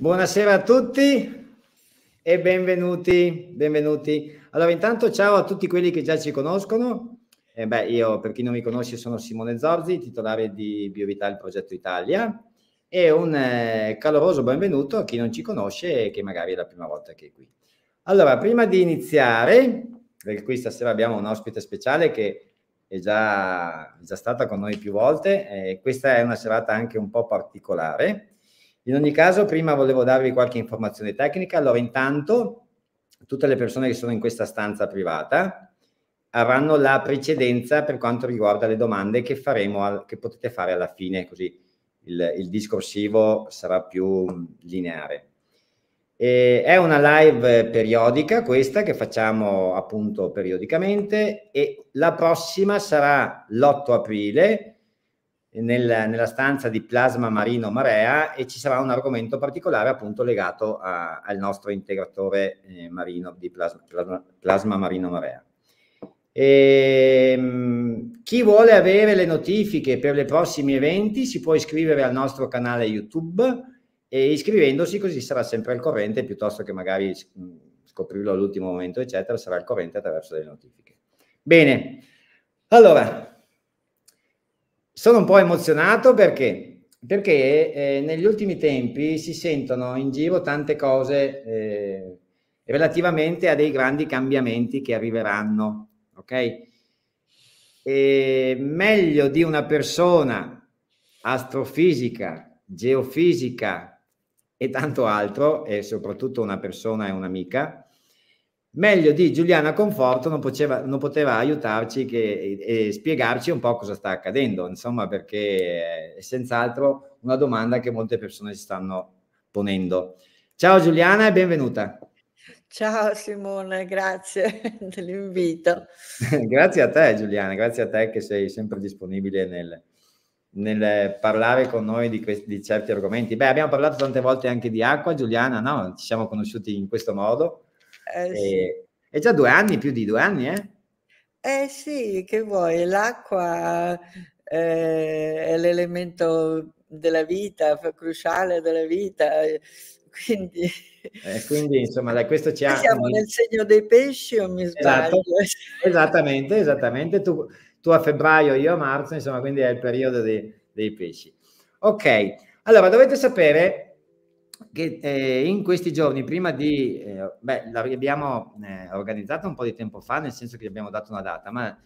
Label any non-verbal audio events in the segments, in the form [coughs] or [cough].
Buonasera a tutti e benvenuti, benvenuti. Allora, intanto ciao a tutti quelli che già ci conoscono. Eh beh, io, per chi non mi conosce, sono Simone Zorzi, titolare di BioVital Progetto Italia e un eh, caloroso benvenuto a chi non ci conosce e che magari è la prima volta che è qui. Allora, prima di iniziare, perché qui stasera abbiamo un ospite speciale che è già, già stata con noi più volte, eh, questa è una serata anche un po' particolare, in ogni caso, prima volevo darvi qualche informazione tecnica. Allora, intanto, tutte le persone che sono in questa stanza privata avranno la precedenza per quanto riguarda le domande che, al, che potete fare alla fine, così il, il discorsivo sarà più lineare. E è una live periodica questa che facciamo appunto periodicamente e la prossima sarà l'8 aprile nel, nella stanza di plasma marino marea e ci sarà un argomento particolare appunto legato a, al nostro integratore eh, marino di plasma, plasma, plasma marino marea. E, ehm, chi vuole avere le notifiche per i prossimi eventi si può iscrivere al nostro canale YouTube e iscrivendosi così sarà sempre al corrente piuttosto che magari mm, scoprirlo all'ultimo momento eccetera sarà al corrente attraverso le notifiche. Bene, allora sono un po' emozionato perché, perché eh, negli ultimi tempi si sentono in giro tante cose eh, relativamente a dei grandi cambiamenti che arriveranno, ok? E meglio di una persona astrofisica, geofisica e tanto altro, e soprattutto una persona e un'amica, meglio di Giuliana Conforto non, poteva, non poteva aiutarci che, e, e, spiegarci un po' cosa sta accadendo, insomma, perché è senz'altro una domanda che molte persone si stanno ponendo. Ciao Giuliana e benvenuta. Ciao Simone, grazie [laughs] dell'invito. [laughs] grazie a te Giuliana, grazie a te che sei sempre disponibile nel, nel parlare con noi di, questi, di certi argomenti. Beh, abbiamo parlato tante volte anche di acqua, Giuliana, no? Ci siamo conosciuti in questo modo eh, sì. È già due anni, più di due anni, eh? Eh sì, che vuoi, l'acqua eh, è l'elemento della vita, cruciale della vita, eh, [laughs] quindi... Eh, quindi insomma da questo ci ha... Siamo nel segno dei pesci o mi esatto. sbaglio? [laughs] esattamente, esattamente, tu, tu, a febbraio, io a marzo, insomma quindi è il periodo dei, dei pesci. Ok, allora dovete sapere che eh, in questi giorni, prima di, eh, beh, l'abbiamo eh, organizzata un po' di tempo fa, nel senso che gli abbiamo dato una data, ma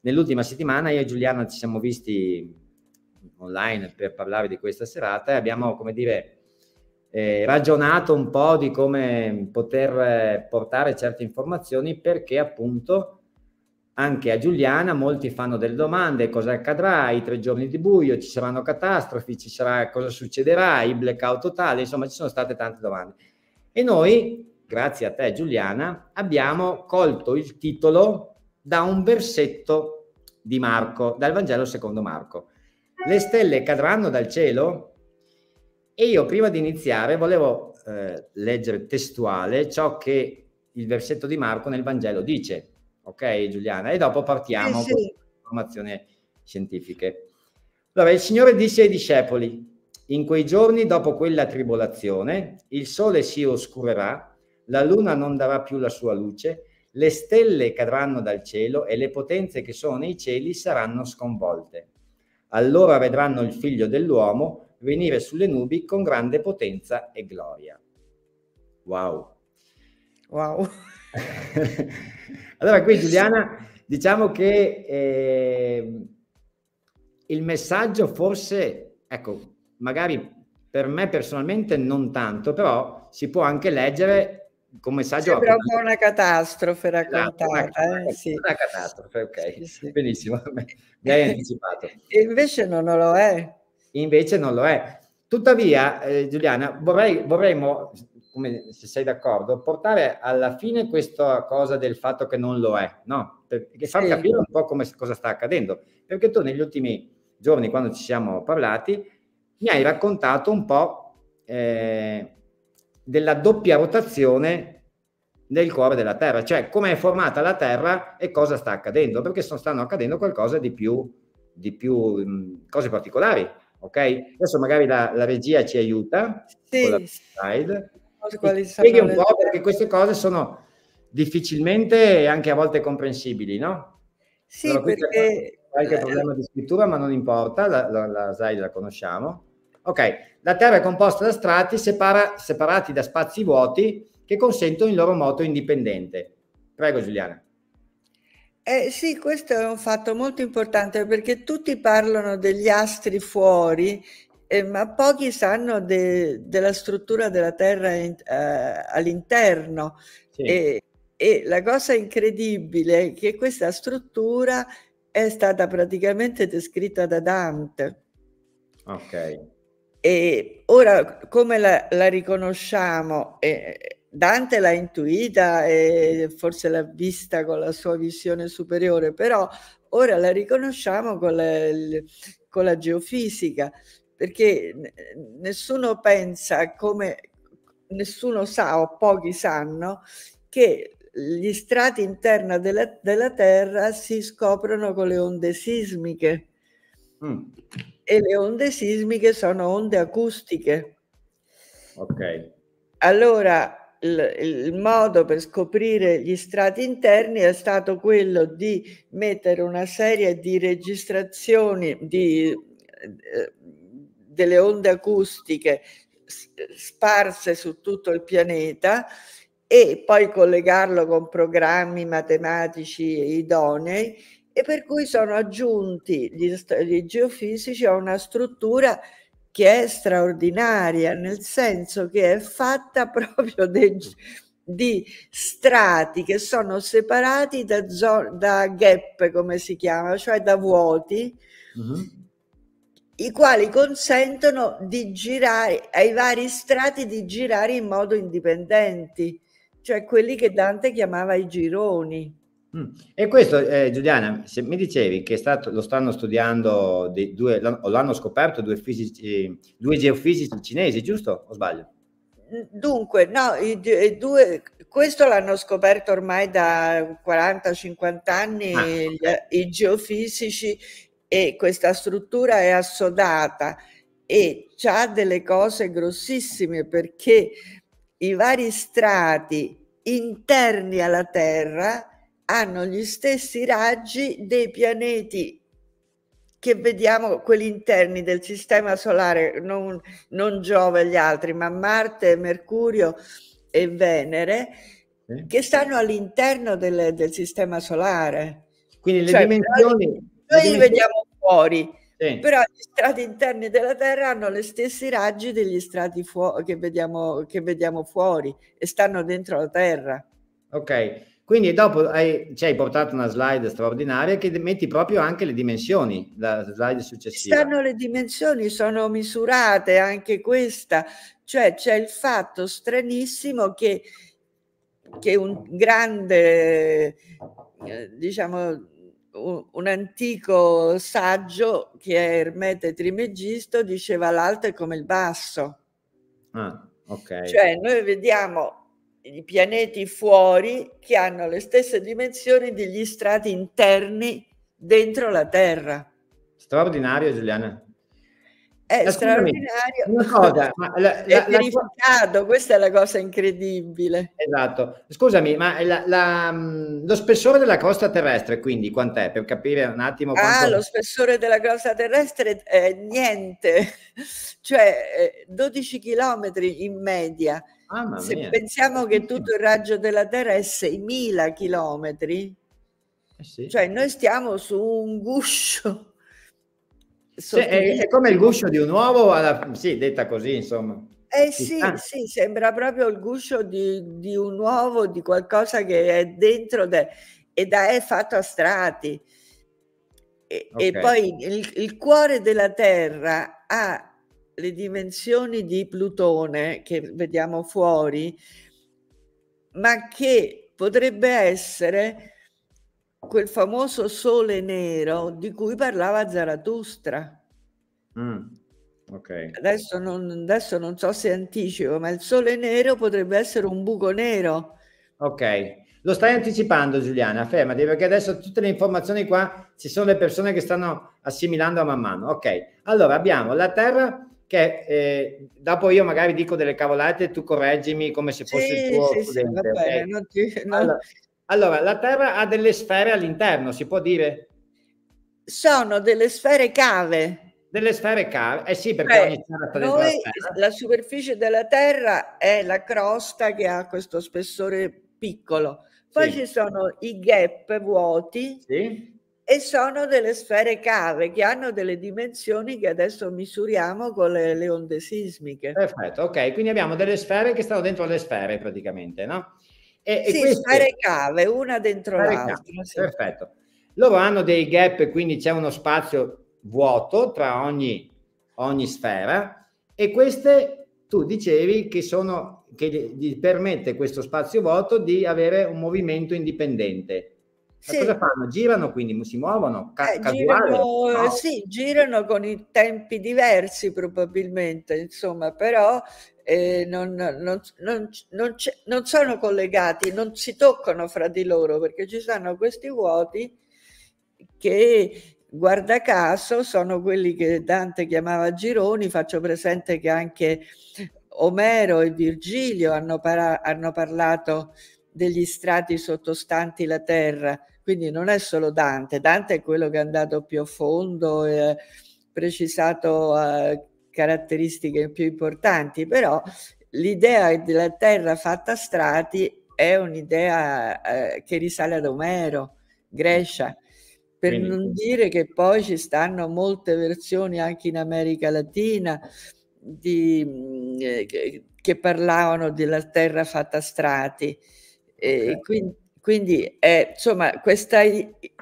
nell'ultima settimana io e Giuliana ci siamo visti online per parlare di questa serata e abbiamo, come dire, eh, ragionato un po' di come poter eh, portare certe informazioni perché appunto anche a Giuliana molti fanno delle domande, cosa accadrà, i tre giorni di buio, ci saranno catastrofi, ci sarà, cosa succederà, i blackout totali, insomma ci sono state tante domande. E noi, grazie a te Giuliana, abbiamo colto il titolo da un versetto di Marco, dal Vangelo secondo Marco. Le stelle cadranno dal cielo? E io prima di iniziare volevo eh, leggere testuale ciò che il versetto di Marco nel Vangelo dice Ok, Giuliana? E dopo partiamo eh sì. con le informazioni scientifiche. Allora, il Signore disse ai discepoli, in quei giorni dopo quella tribolazione il sole si oscurerà, la luna non darà più la sua luce, le stelle cadranno dal cielo e le potenze che sono nei cieli saranno sconvolte. Allora vedranno il figlio dell'uomo venire sulle nubi con grande potenza e gloria. Wow. Wow. [laughs] allora, qui Giuliana, diciamo che eh, il messaggio forse, ecco, magari per me personalmente non tanto, però si può anche leggere come messaggio... Sembra un po' una catastrofe esatto, raccontata. Eh, una, eh, sì. una catastrofe, ok. Sì, sì. Benissimo, [laughs] mi hai anticipato. [laughs] invece non lo è. Invece non lo è. Tuttavia, eh, Giuliana, vorrei, vorremmo come se sei d'accordo, portare alla fine questa cosa del fatto che non lo è, no? Perché far sì. capire un po' come, cosa sta accadendo. Perché tu negli ultimi giorni, quando ci siamo parlati, mi hai raccontato un po' eh, della doppia rotazione del cuore della Terra, cioè come è formata la Terra e cosa sta accadendo, perché sono, stanno accadendo qualcosa di più, di più mh, mm, cose particolari ok? Adesso magari la, la, regia ci aiuta sì. con la slide spieghi un po' perché queste cose sono difficilmente e anche a volte comprensibili, no? Sì, allora, perché... Qualche eh, problema di scrittura, ma non importa, la, la, la slide la conosciamo. Ok, la Terra è composta da strati separa, separati da spazi vuoti che consentono il loro moto indipendente. Prego Giuliana. Eh, sì, questo è un fatto molto importante perché tutti parlano degli astri fuori eh, ma pochi sanno de, della struttura della Terra in, eh, all'interno. Sì. E, e, la cosa incredibile è che questa struttura è stata praticamente descritta da Dante. Ok. E ora come la, la riconosciamo? Eh, Dante l'ha intuita e forse l'ha vista con la sua visione superiore, però ora la riconosciamo con la, con la geofisica perché nessuno pensa come nessuno sa o pochi sanno che gli strati interni della, della Terra si scoprono con le onde sismiche mm. e le onde sismiche sono onde acustiche. Ok. Allora il, il modo per scoprire gli strati interni è stato quello di mettere una serie di registrazioni di eh, delle onde acustiche sparse su tutto il pianeta e poi collegarlo con programmi matematici idonei e per cui sono aggiunti gli, gli geofisici a una struttura che è straordinaria, nel senso che è fatta [laughs] proprio de, di strati che sono separati da, da, gap, come si chiama, cioè da vuoti, uh mm-hmm. -huh i quali consentono di girare ai vari strati di girare in modo indipendenti, cioè quelli che Dante chiamava i gironi. Mm. E questo, eh, Giuliana, se mi dicevi che stato, lo stanno studiando due, o l'hanno scoperto due, fisici, due geofisici cinesi, giusto o sbaglio? Dunque, no, i, i due, questo l'hanno scoperto ormai da 40-50 anni ah. il, i geofisici e questa struttura è assodata e ha delle cose grossissime perché i vari strati interni alla Terra hanno gli stessi raggi dei pianeti che vediamo, quelli interni del sistema solare, non, non Giove e gli altri, ma Marte, Mercurio e Venere, che stanno all'interno del, del, sistema solare. Quindi le cioè, dimensioni... Noi li vediamo fuori, sì. però gli strati interni della Terra hanno le stesse raggi degli strati fuo- che, vediamo, che vediamo fuori e stanno dentro la Terra. Ok, quindi dopo hai, ci hai portato una slide straordinaria che metti proprio anche le dimensioni, la slide successiva. Stanno le dimensioni, sono misurate anche questa, cioè c'è il fatto stranissimo che, che un grande, eh, diciamo, un antico saggio che è Ermete Trimegisto diceva l'alto è come il basso. Ah, okay. Cioè noi vediamo i pianeti fuori che hanno le stesse dimensioni degli strati interni dentro la Terra. Straordinario Giuliana. È straordinario. Una cosa, ma la, la, verificato, la... questa è la cosa incredibile. Esatto. Scusami, ma la, mm, lo spessore della crosta terrestre, quindi quant'è? Per capire un attimo. Ah, quanto... Ah, lo spessore della crosta terrestre è eh, niente, [laughs] cioè 12 eh, chilometri in media. Ah, Se mia. pensiamo che tutto il raggio della Terra è 6.000 chilometri, eh sì. cioè noi stiamo su un guscio Sostenibile. è, è, come il guscio di un uovo, alla, sì, detta così, insomma. Eh sì, sì, sembra proprio il guscio di, di, un uovo, di qualcosa che è dentro de, ed è fatto a strati. E, okay. e poi il, il, cuore della Terra ha le dimensioni di Plutone che vediamo fuori, ma che potrebbe essere quel famoso sole nero di cui parlava Zarathustra. Mm, okay. adesso, non, adesso non so se anticipo, ma il sole nero potrebbe essere un buco nero. Ok, lo stai anticipando Giuliana, fermati perché adesso tutte le informazioni qua ci sono le persone che stanno assimilando a man mano. Ok, allora abbiamo la Terra che eh, dopo io magari dico delle cavolate tu correggimi come se fosse sì, il tuo sì, studente. Sì, vabbè, okay? non ti, non, allora, allora, la Terra ha delle sfere all'interno, si può dire? Sono delle sfere cave. Delle sfere cave, eh sì, perché Beh, cioè, ogni sfera noi, la, la superficie della Terra è la crosta che ha questo spessore piccolo. Poi sì. ci sono i gap vuoti sì. e sono delle sfere cave che hanno delle dimensioni che adesso misuriamo con le, le onde sismiche. Perfetto, ok, quindi abbiamo delle sfere che stanno dentro le sfere praticamente, no? E, sì, e queste... fare cave, una dentro fare l'altra. Sì. Perfetto. Loro hanno dei gap, quindi c'è uno spazio vuoto tra ogni, ogni sfera e queste, tu dicevi, che, sono, che gli permette questo spazio vuoto di avere un movimento indipendente. Sì. Cosa fanno? Girano quindi, si muovono? Ca- eh, girano, eh, no? Sì, girano con i tempi diversi probabilmente, insomma, però eh, non, non, non, non, sono collegati, non si toccano fra di loro perché ci sono questi vuoti che guarda caso sono quelli che Dante chiamava gironi, faccio presente che anche Omero e Virgilio hanno, para- hanno parlato degli strati sottostanti la terra quindi non è solo Dante, Dante è quello che è andato più a fondo, e eh, precisato eh, caratteristiche più importanti, però l'idea della terra fatta a strati è un'idea eh, che risale ad Omero, Grecia, per Quindi. non dire che poi ci stanno molte versioni anche in America Latina di, mm, eh, che parlavano della terra fatta a strati. Eh, quindi quindi, eh, insomma, questa,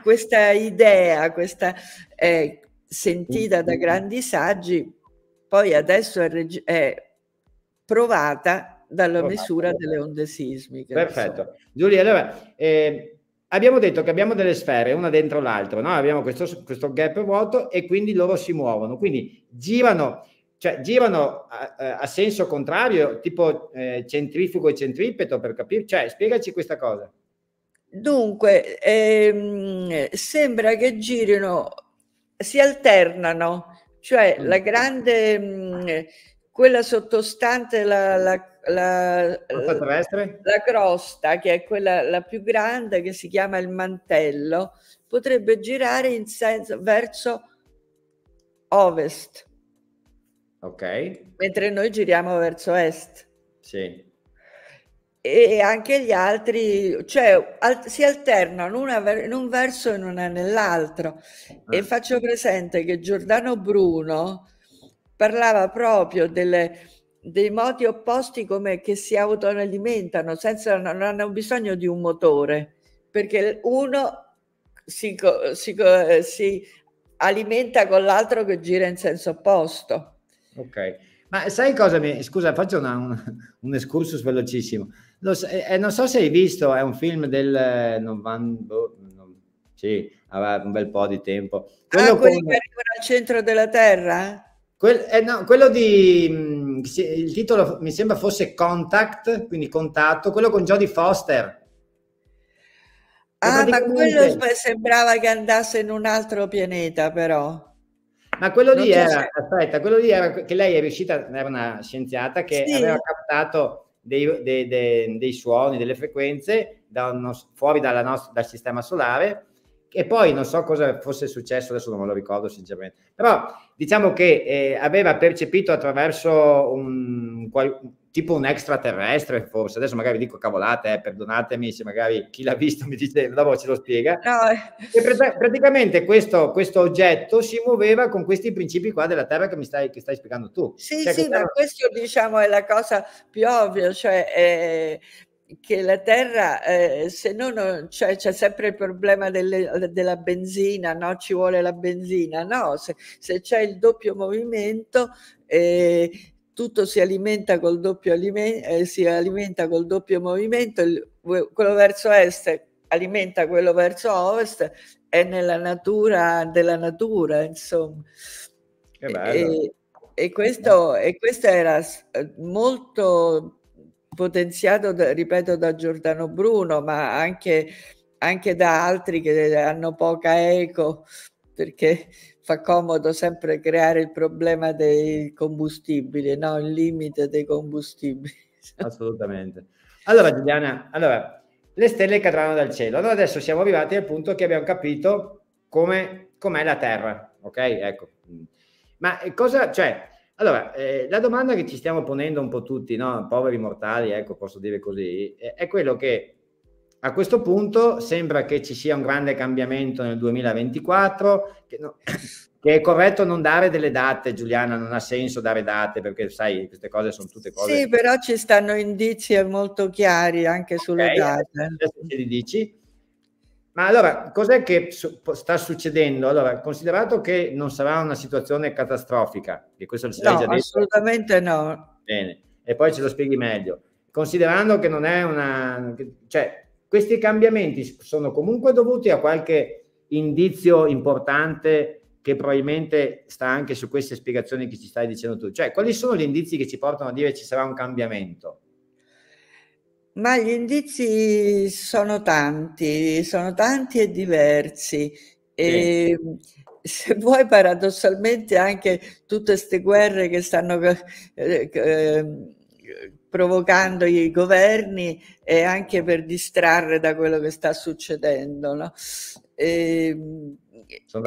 questa, idea, questa eh, sentita da grandi saggi, poi adesso è, è provata dalla provata, misura delle onde sismiche. Perfetto. Giulia, allora, eh, abbiamo detto che abbiamo delle sfere, una dentro l'altra, no? abbiamo questo, questo gap vuoto e quindi loro si muovono, quindi girano cioè girano a, a, senso contrario, tipo eh, centrifugo e centripeto per capire, cioè spiegaci questa cosa. Dunque, ehm, sembra che girino, si alternano, cioè mm. la grande, mh, mm, quella sottostante, la, la, la, la, crosta, che è quella la più grande, che si chiama il mantello, potrebbe girare in senso verso ovest. Ok. Mentre noi giriamo verso est. Sì e anche gli altri, cioè al, si alternano una, in un verso e una nell'altro. E eh. faccio presente che Giordano Bruno parlava proprio delle, dei moti opposti come che si autoalimentano, senza, non hanno bisogno di un motore, perché uno si, si, si alimenta con l'altro che gira in senso opposto. Ok. Ma sai cosa mi... Scusa, faccio una, un, un escursus velocissimo. So, eh, eh, non so se hai visto, è un film del 90, eh, boh, sì, aveva un bel po' di tempo. Quello ah, quello con... che arrivano al centro della Terra? Quel, eh, no, quello di mm, il titolo mi sembra fosse Contact, quindi contatto, quello con Jodie Foster. Ah, ma quello sembrava che andasse in un altro pianeta, però. Ma quello non lì era, aspetta, quello lì era che lei è riuscita, era una scienziata che sì. aveva captato dei, dei, dei, dei suoni, delle frequenze da uno, fuori nostra, dal sistema solare e poi non so cosa fosse successo, adesso non me lo ricordo sinceramente, però diciamo che eh, aveva percepito attraverso un, un tipo un extraterrestre forse, adesso magari dico cavolate, eh, perdonatemi se magari chi l'ha visto mi dice, dopo ce lo spiega, no. Eh. pr- praticamente questo, questo, oggetto si muoveva con questi principi qua della Terra che mi stai, che stai spiegando tu. Sì, cioè, sì, ma questo diciamo è la cosa più ovvia, cioè eh, che la Terra, eh, se no non, cioè, c'è sempre il problema delle, della benzina, no? ci vuole la benzina, no, se, se c'è il doppio movimento eh, tutto si alimenta col doppio, aliment eh, alimenta col doppio movimento, il, quello verso est alimenta quello verso ovest, è nella natura della natura, insomma. E, e, questo, e questo era eh, molto potenziato, ripeto, da Giordano Bruno, ma anche, anche da altri che hanno poca eco, perché fa comodo sempre creare il problema dei combustibili, no? il limite dei combustibili. [laughs] Assolutamente. Allora Giuliana, allora, le stelle cadranno dal cielo. Allora adesso siamo arrivati al punto che abbiamo capito come, com'è la Terra, ok? Ecco. Ma cosa, cioè, allora, eh, la domanda che ci stiamo ponendo un po' tutti, no? poveri mortali, ecco, posso dire così, è, è quello che a questo punto sembra che ci sia un grande cambiamento nel 2024, che, no, [coughs] che, è corretto non dare delle date, Giuliana, non ha senso dare date perché sai, queste cose sono tutte cose... Sì, però ci stanno indizi molto chiari anche sulle okay, date. Adesso dici. Ma allora, cos'è che su- sta succedendo? Allora, considerato che non sarà una situazione catastrofica, che questo ce no, già detto? assolutamente no. Bene, e poi ce lo spieghi meglio. Considerando che non è una... Cioè, questi cambiamenti sono comunque dovuti a qualche indizio importante che probabilmente sta anche su queste spiegazioni che ci stai dicendo tu. Cioè, quali sono gli indizi che ci portano a dire ci sarà un cambiamento? Ma gli indizi sono tanti, sono tanti e diversi. E sì. Ehm, se vuoi, paradossalmente, anche tutte queste guerre che stanno eh, ehm, provocando i governi e anche per distrarre da quello che sta succedendo. No? E, ehm,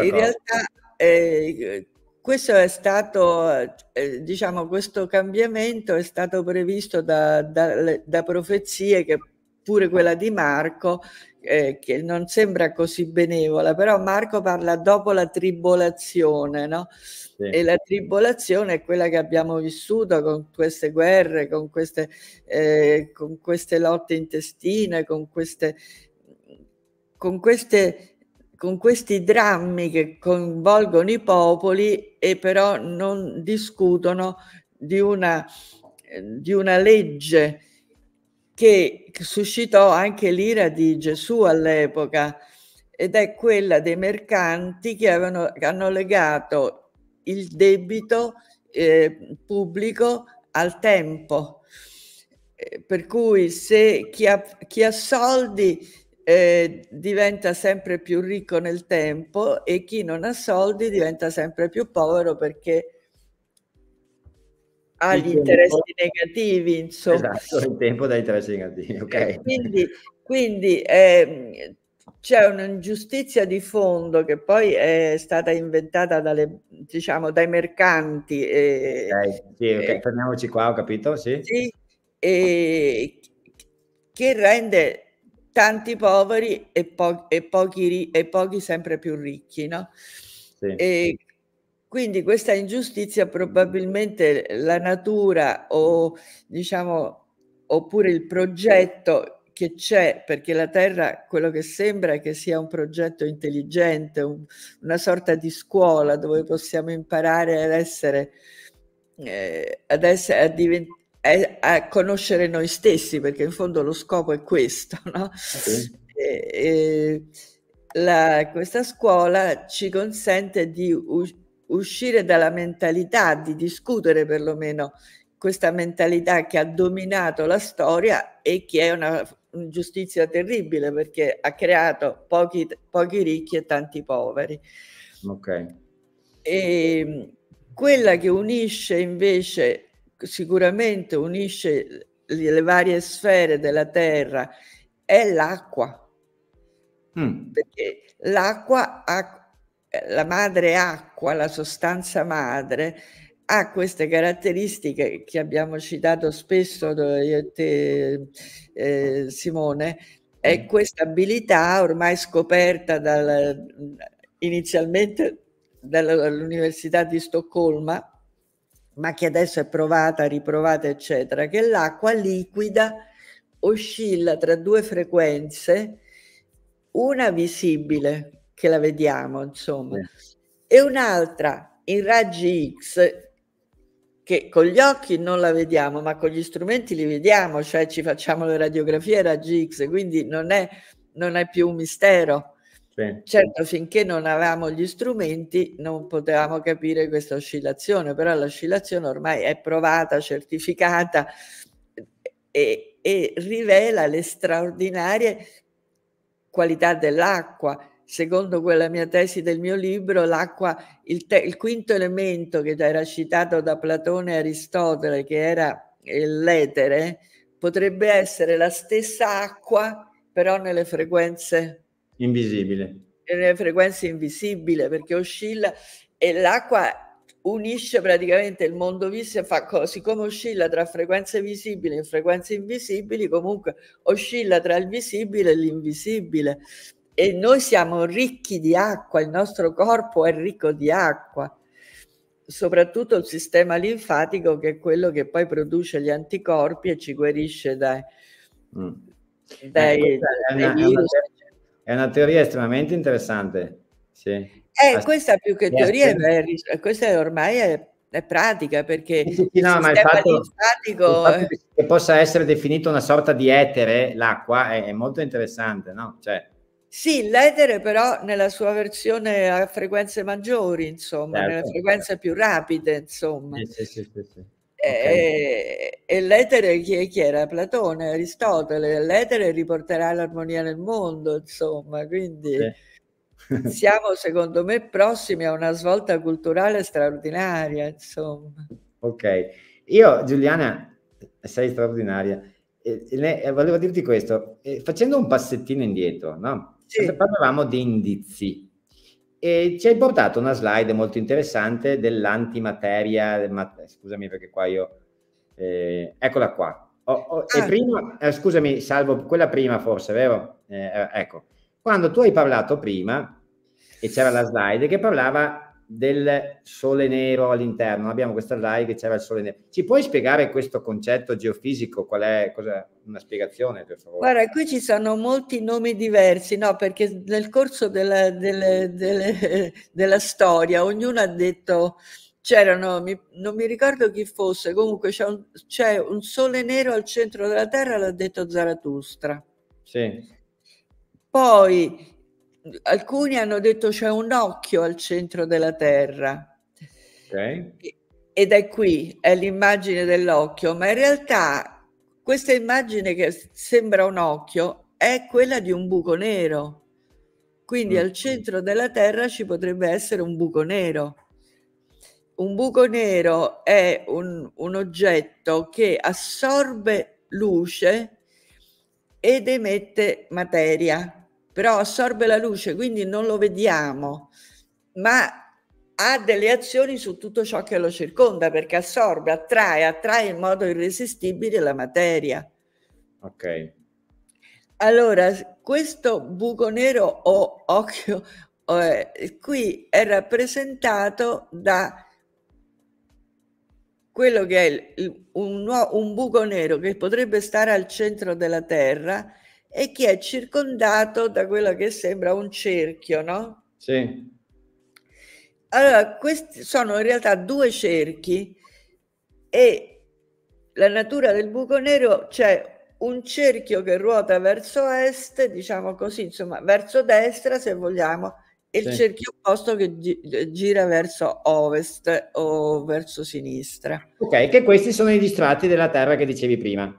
in realtà eh, questo è stato, eh, diciamo, questo cambiamento è stato previsto da, da, da profezie che pure quella di Marco eh, che non sembra così benevola, però Marco parla dopo la tribolazione, no? E la tribolazione è quella che abbiamo vissuto con queste guerre, con queste, eh, con queste lotte intestine, con queste, con queste con questi drammi che coinvolgono i popoli e però non discutono di una, di una legge che suscitò anche l'ira di Gesù all'epoca ed è quella dei mercanti che, avevano, che hanno legato il debito eh, pubblico al tempo. Eh, per cui se chi ha, chi ha soldi eh, diventa sempre più ricco nel tempo e chi non ha soldi diventa sempre più povero perché ha gli tempo, interessi negativi, insomma. Esatto, il tempo dà interessi negativi, ok. Quindi, quindi eh, c'è un'ingiustizia di fondo che poi è stata inventata dalle, diciamo, dai mercanti. E, okay, sì, okay. E, fermiamoci qua, ho capito, sì. sì e, che rende tanti poveri e, po- e, pochi, ri- e pochi sempre più ricchi, no? Sì. E quindi questa ingiustizia probabilmente la natura o diciamo oppure il progetto che c'è, perché la Terra quello che sembra che sia un progetto intelligente, un, una sorta di scuola dove possiamo imparare ad essere, eh, ad essere a, divent- a, eh, a, conoscere noi stessi, perché in fondo lo scopo è questo, [laughs] no? Okay. E, e la, questa scuola ci consente di uscire dalla mentalità di discutere perlomeno questa mentalità che ha dominato la storia e che è una giustizia terribile perché ha creato pochi, pochi ricchi e tanti poveri. Okay. E ehm, quella che unisce invece, sicuramente unisce le varie sfere della terra, è l'acqua. Mm. Perché l'acqua ha la madre acqua, la sostanza madre, ha queste caratteristiche che abbiamo citato spesso io e te, eh, Simone, è mm. questa abilità ormai scoperta dal, inizialmente dall'Università di Stoccolma, ma che adesso è provata, riprovata, eccetera, che l'acqua liquida oscilla tra due frequenze, una visibile, che la vediamo, insomma. Eh. E un'altra in raggi X che con gli occhi non la vediamo, ma con gli strumenti li vediamo, cioè ci facciamo le radiografie a raggi X, quindi non è, non è più un mistero. Sì. Certo, finché non avevamo gli strumenti non potevamo capire questa oscillazione, però l'oscillazione ormai è provata, certificata e, e rivela le straordinarie qualità dell'acqua secondo quella mia tesi del mio libro, l'acqua, il, te, il quinto elemento che era citato da Platone e Aristotele, che era eh, l'etere, potrebbe essere la stessa acqua, però nelle frequenze invisibili. Nelle frequenze invisibili, perché oscilla e l'acqua unisce praticamente il mondo visibile, e fa siccome oscilla tra frequenze visibili e frequenze invisibili comunque oscilla tra il visibile e l'invisibile e noi siamo ricchi di acqua, il nostro corpo è ricco di acqua, soprattutto il sistema linfatico che è quello che poi produce gli anticorpi e ci guarisce dai, mm. dai, eh, dai, dai virus. È una, è una teoria estremamente interessante. Sì. Eh, questa più che eh, teoria, è, eh. questa è ormai è, è, pratica perché sì, sì, no, il sistema il fatto, linfatico... il fatto che possa essere definito una sorta di etere l'acqua è, è molto interessante, no? Cioè, sì, l'etere però nella sua versione a frequenze maggiori, insomma, certo. nelle frequenze più rapide, insomma. Sì, sì, sì, sì. E, eh, okay. Eh, e l'etere chi, chi, era? Platone, Aristotele, l'etere riporterà l'armonia nel mondo, insomma, quindi sì. [laughs] siamo secondo me prossimi a una svolta culturale straordinaria, insomma. Ok, io Giuliana, sei straordinaria, e, e, volevo dirti questo, facendo un passettino indietro, no? sì. parlavamo di indizi. E ci hai portato una slide molto interessante dell'antimateria, ma, eh, scusami perché qua io... Eh, eccola qua. Oh, oh, ah. prima, eh, scusami, salvo quella prima forse, vero? Eh, eh, ecco, quando tu hai parlato prima, e c'era la slide che parlava del sole nero all'interno. Abbiamo questa live che c'era il sole nero. Ci puoi spiegare questo concetto geofisico? Qual è cosa, una spiegazione, per favore? Guarda, qui ci sono molti nomi diversi, no? Perché nel corso della, delle, delle, della storia ognuno ha detto. C'erano, mi, non mi ricordo chi fosse, comunque c'è un, c'è un sole nero al centro della Terra, l'ha detto Zarathustra. Sì. Poi alcuni hanno detto c'è un occhio al centro della Terra. Okay. Ed è qui, è l'immagine dell'occhio, ma in realtà questa immagine che sembra un occhio è quella di un buco nero. Quindi mm. al centro della Terra ci potrebbe essere un buco nero. Un buco nero è un, un oggetto che assorbe luce ed emette materia però assorbe la luce, quindi non lo vediamo, ma ha delle azioni su tutto ciò che lo circonda perché assorbe, attrae, attrae in modo irresistibile la materia. Ok. Allora, questo buco nero o occhio eh, qui è rappresentato da quello che è il, un, un buco nero che potrebbe stare al centro della Terra, e che è circondato da quello che sembra un cerchio, no? Sì. Allora, questi sono in realtà due cerchi e la natura del buco nero c'è cioè un cerchio che ruota verso est, diciamo così, insomma, verso destra se vogliamo, e sì. il cerchio opposto che gi- gira verso ovest o verso sinistra. Ok, che questi sono i distratti della Terra che dicevi prima.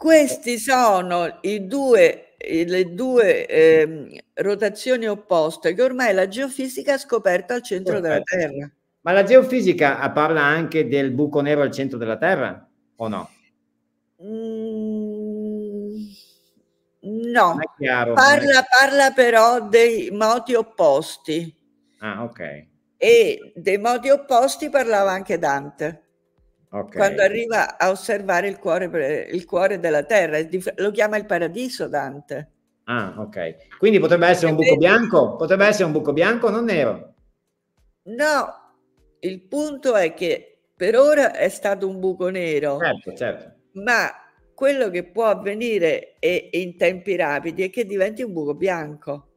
Questi sono i due, le due eh, rotazioni opposte che ormai la geofisica ha scoperto al centro sì, della Terra. Ma la geofisica ah, parla anche del buco nero al centro della Terra o no? Mm, no, chiaro, parla, parla però dei moti opposti. Ah, ok. E dei modi opposti parlava anche Dante. Okay. Quando arriva a osservare il cuore, il cuore della terra, lo chiama il paradiso Dante. Ah, ok. Quindi potrebbe essere un buco bianco? Potrebbe essere un buco bianco o non nero? No, il punto è che per ora è stato un buco nero. Certo, certo. Ma quello che può avvenire è, in tempi rapidi è che diventi un buco bianco.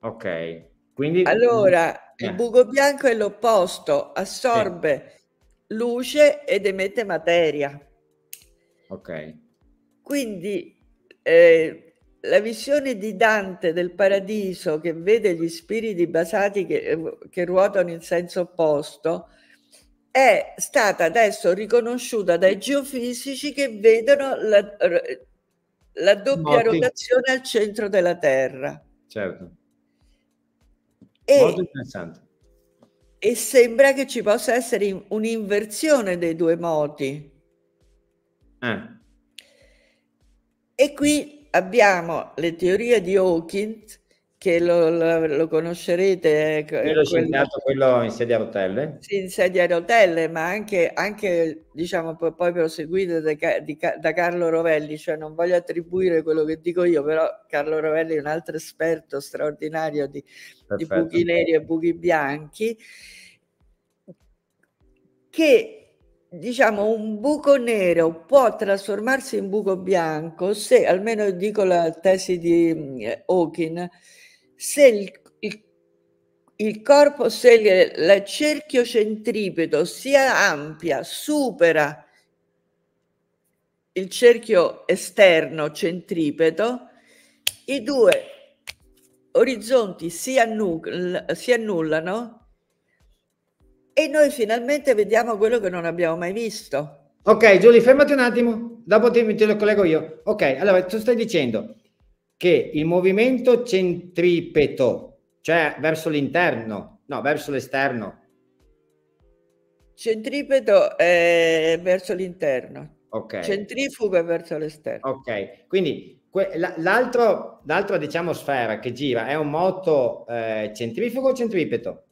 Ok. Quindi... Allora, eh. il buco bianco è l'opposto, assorbe... Sì luce ed emette materia. Ok. Quindi eh, la visione di Dante del paradiso che vede gli spiriti basati che, eh, che ruotano in senso opposto è stata adesso riconosciuta dai geofisici che vedono la, la doppia Molti. rotazione al centro della Terra. Certo. E Molto interessante. E sembra che ci possa essere un'inversione dei due moti. Eh. E qui abbiamo le teorie di Hawkins che lo, lo, lo conoscerete. Eh, io l'ho segnato quello in sedia a rotelle. Sì, in sedia a rotelle, ma anche, anche diciamo, poi proseguito da, da, Carlo Rovelli, cioè non voglio attribuire quello che dico io, però Carlo Rovelli è un altro esperto straordinario di, di buchi neri e buchi bianchi, che diciamo un buco nero può trasformarsi in buco bianco se, almeno dico la tesi di mm, Hawking, se il, il, il corpo se il cerchio centripeto sia ampia, supera il cerchio esterno centripeto, i due orizzonti si, annull si annullano e noi finalmente vediamo quello che non abbiamo mai visto. Ok, Giulia, fermati un attimo, dopo te, te lo collego io. Ok, allora tu stai dicendo che il movimento centripeto, cioè verso l'interno, no, verso l'esterno. Centripeto è verso l'interno. Ok. Centrifugo è verso l'esterno. Ok, quindi l'altro, l'altra diciamo sfera che gira è un moto eh, centrifugo o centripeto?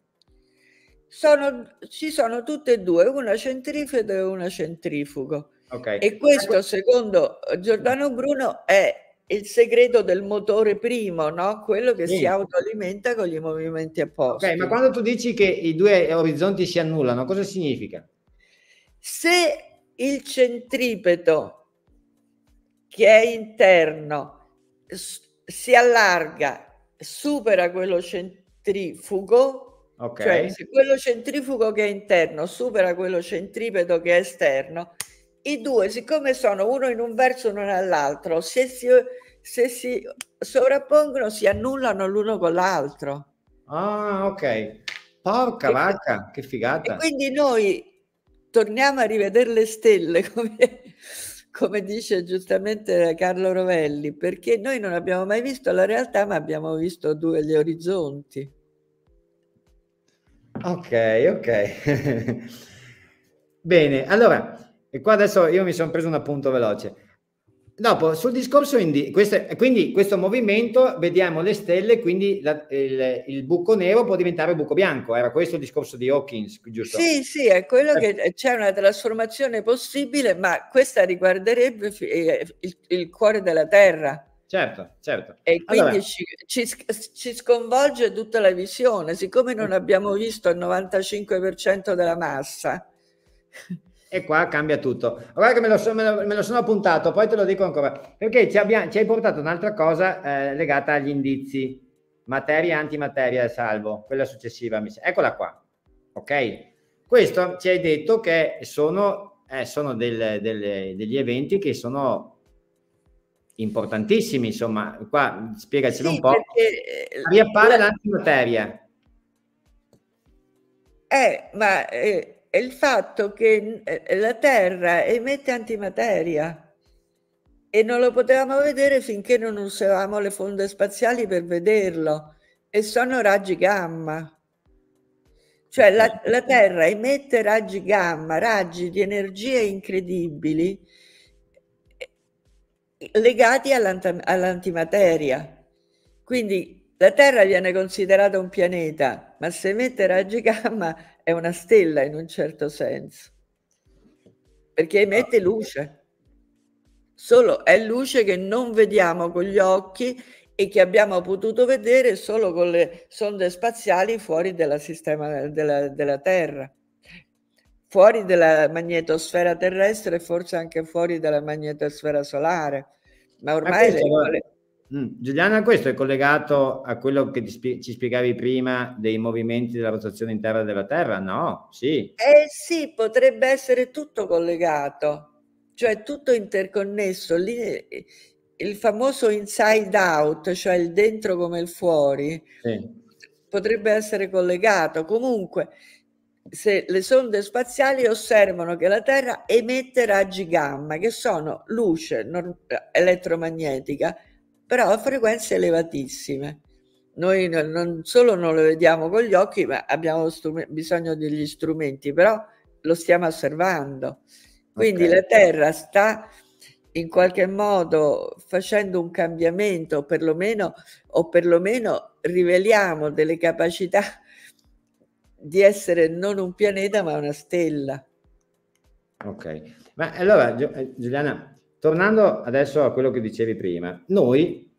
Sono, ci sono tutte e due, una centrifeta e una centrifugo. Okay. E questo, secondo Giordano Bruno, è il segreto del motore primo, no? quello che sì. si autoalimenta con gli movimenti apposta. Okay, ma quando tu dici che i due orizzonti si annullano, cosa significa? Se il centripeto che è interno si allarga, supera quello centrifugo, okay. cioè se quello centrifugo che è interno supera quello centripeto che è esterno, i due, siccome sono uno in un verso e uno nell'altro, se si, se si sovrappongono si annullano l'uno con l'altro. Ah, ok. Porca e, vacca, che figata. quindi noi torniamo a rivedere le stelle, [laughs] come, come, dice giustamente Carlo Rovelli, perché noi non abbiamo mai visto la realtà, ma abbiamo visto due gli orizzonti. Ok, ok. [laughs] Bene, allora e qua adesso io mi sono preso un appunto veloce. Dopo, sul discorso, indi, questo, quindi questo movimento, vediamo le stelle, quindi la, il, il, buco nero può diventare buco bianco, era questo il discorso di Hawkins, giusto? Sì, sì, è quello che eh. c'è una trasformazione possibile, ma questa riguarderebbe eh, il, il cuore della Terra. Certo, certo. E quindi allora. ci, ci, ci, sconvolge tutta la visione, siccome non eh. abbiamo visto il 95% della massa. E qua cambia tutto. Guarda che me lo, so, me, lo, me lo, sono appuntato, poi te lo dico ancora. Perché ci, abbiamo, ci hai portato un'altra cosa eh, legata agli indizi. Materia e antimateria, salvo. Quella successiva. Mi... Eccola qua. Ok? Questo ci hai detto che sono, eh, sono del, del, degli eventi che sono importantissimi, insomma, qua spiegacelo sì, un po'. Perché, Riappare la... Eh, l'antimateria. Eh, ma eh, è il fatto che eh, la Terra emette antimateria e non lo potevamo vedere finché non usavamo le fonde spaziali per vederlo e sono raggi gamma. Cioè la, la Terra emette raggi gamma, raggi di energie incredibili legati all'antimateria. Quindi la Terra viene considerata un pianeta, ma se emette raggi gamma è una stella in un certo senso, perché emette ah. luce. Solo è luce che non vediamo con gli occhi e che abbiamo potuto vedere solo con le sonde spaziali fuori dal sistema, della, della Terra, fuori dalla magnetosfera terrestre e forse anche fuori dalla magnetosfera solare. Ma ormai ma le, Mm, Giuliana, questo è collegato a quello che ci spiegavi prima dei movimenti della rotazione interna della Terra? No, sì. Eh sì, potrebbe essere tutto collegato, cioè tutto interconnesso. Lì, eh, il famoso inside out, cioè il dentro come il fuori, sì. potrebbe essere collegato. Comunque, se le sonde spaziali osservano che la Terra emette raggi gamma, che sono luce elettromagnetica, però a frequenze elevatissime. Noi non solo non lo vediamo con gli occhi, ma abbiamo bisogno degli strumenti, però lo stiamo osservando. Quindi okay. la Terra sta in qualche modo facendo un cambiamento, perlomeno, o perlomeno riveliamo delle capacità di essere non un pianeta ma una stella. Ok, ma allora eh, Giuliana, Tornando adesso a quello che dicevi prima, noi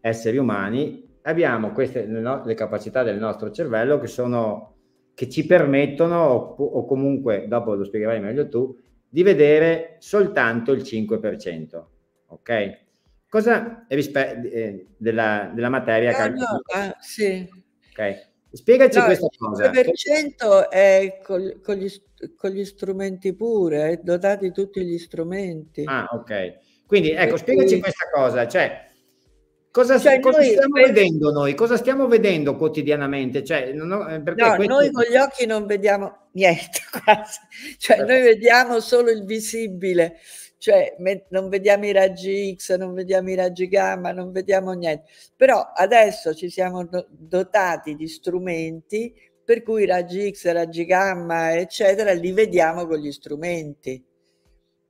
esseri umani abbiamo queste no, le capacità del nostro cervello che sono che ci permettono o, o comunque dopo lo spiegherai meglio tu di vedere soltanto il 5%. Ok? Cosa rispetto eh, della, della, materia ah, no, ah, sì. Okay. Spiegaci no, questa cosa. Il 9% è col, con, gli, con, gli, strumenti pure, è dotati tutti gli strumenti. Ah, ok. Quindi ecco, spiegaci questa cosa, cioè cosa, cioè, cosa noi, stiamo per... vedendo noi? Cosa stiamo vedendo quotidianamente? Cioè, ho, eh, no, questi... noi con gli occhi non vediamo niente [laughs] quasi, cioè eh. noi vediamo solo il visibile cioè non vediamo i raggi X, non vediamo i raggi gamma, non vediamo niente. Però adesso ci siamo dotati di strumenti per cui i raggi X, raggi gamma, eccetera, li vediamo con gli strumenti.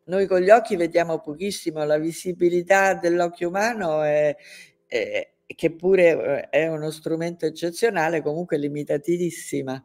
Noi con gli occhi vediamo pochissimo, la visibilità dell'occhio umano è, è che pure eh, è uno strumento eccezionale, comunque limitatissima.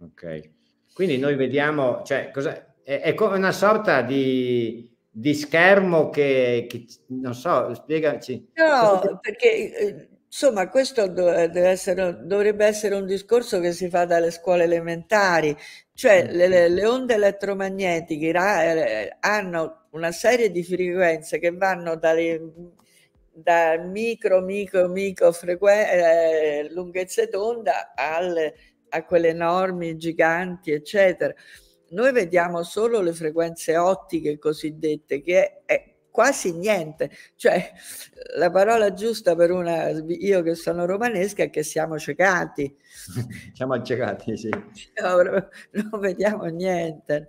Ok, quindi noi vediamo, cioè, è, è, come una sorta di di schermo che, che, non so, spiegaci. No, perché eh, insomma questo deve essere, dovrebbe essere, un discorso che si fa dalle scuole elementari, cioè mm. le, le onde elettromagnetiche eh, hanno una serie di frequenze che vanno dalle da micro, micro, micro frequenze eh, lunghezze d'onda al, a quelle enormi, giganti, eccetera noi vediamo solo le frequenze ottiche cosiddette, che è, quasi niente. Cioè, la parola giusta per una, io che sono romanesca, è che siamo ciecati. [laughs] siamo accecati, sì. No, non vediamo niente.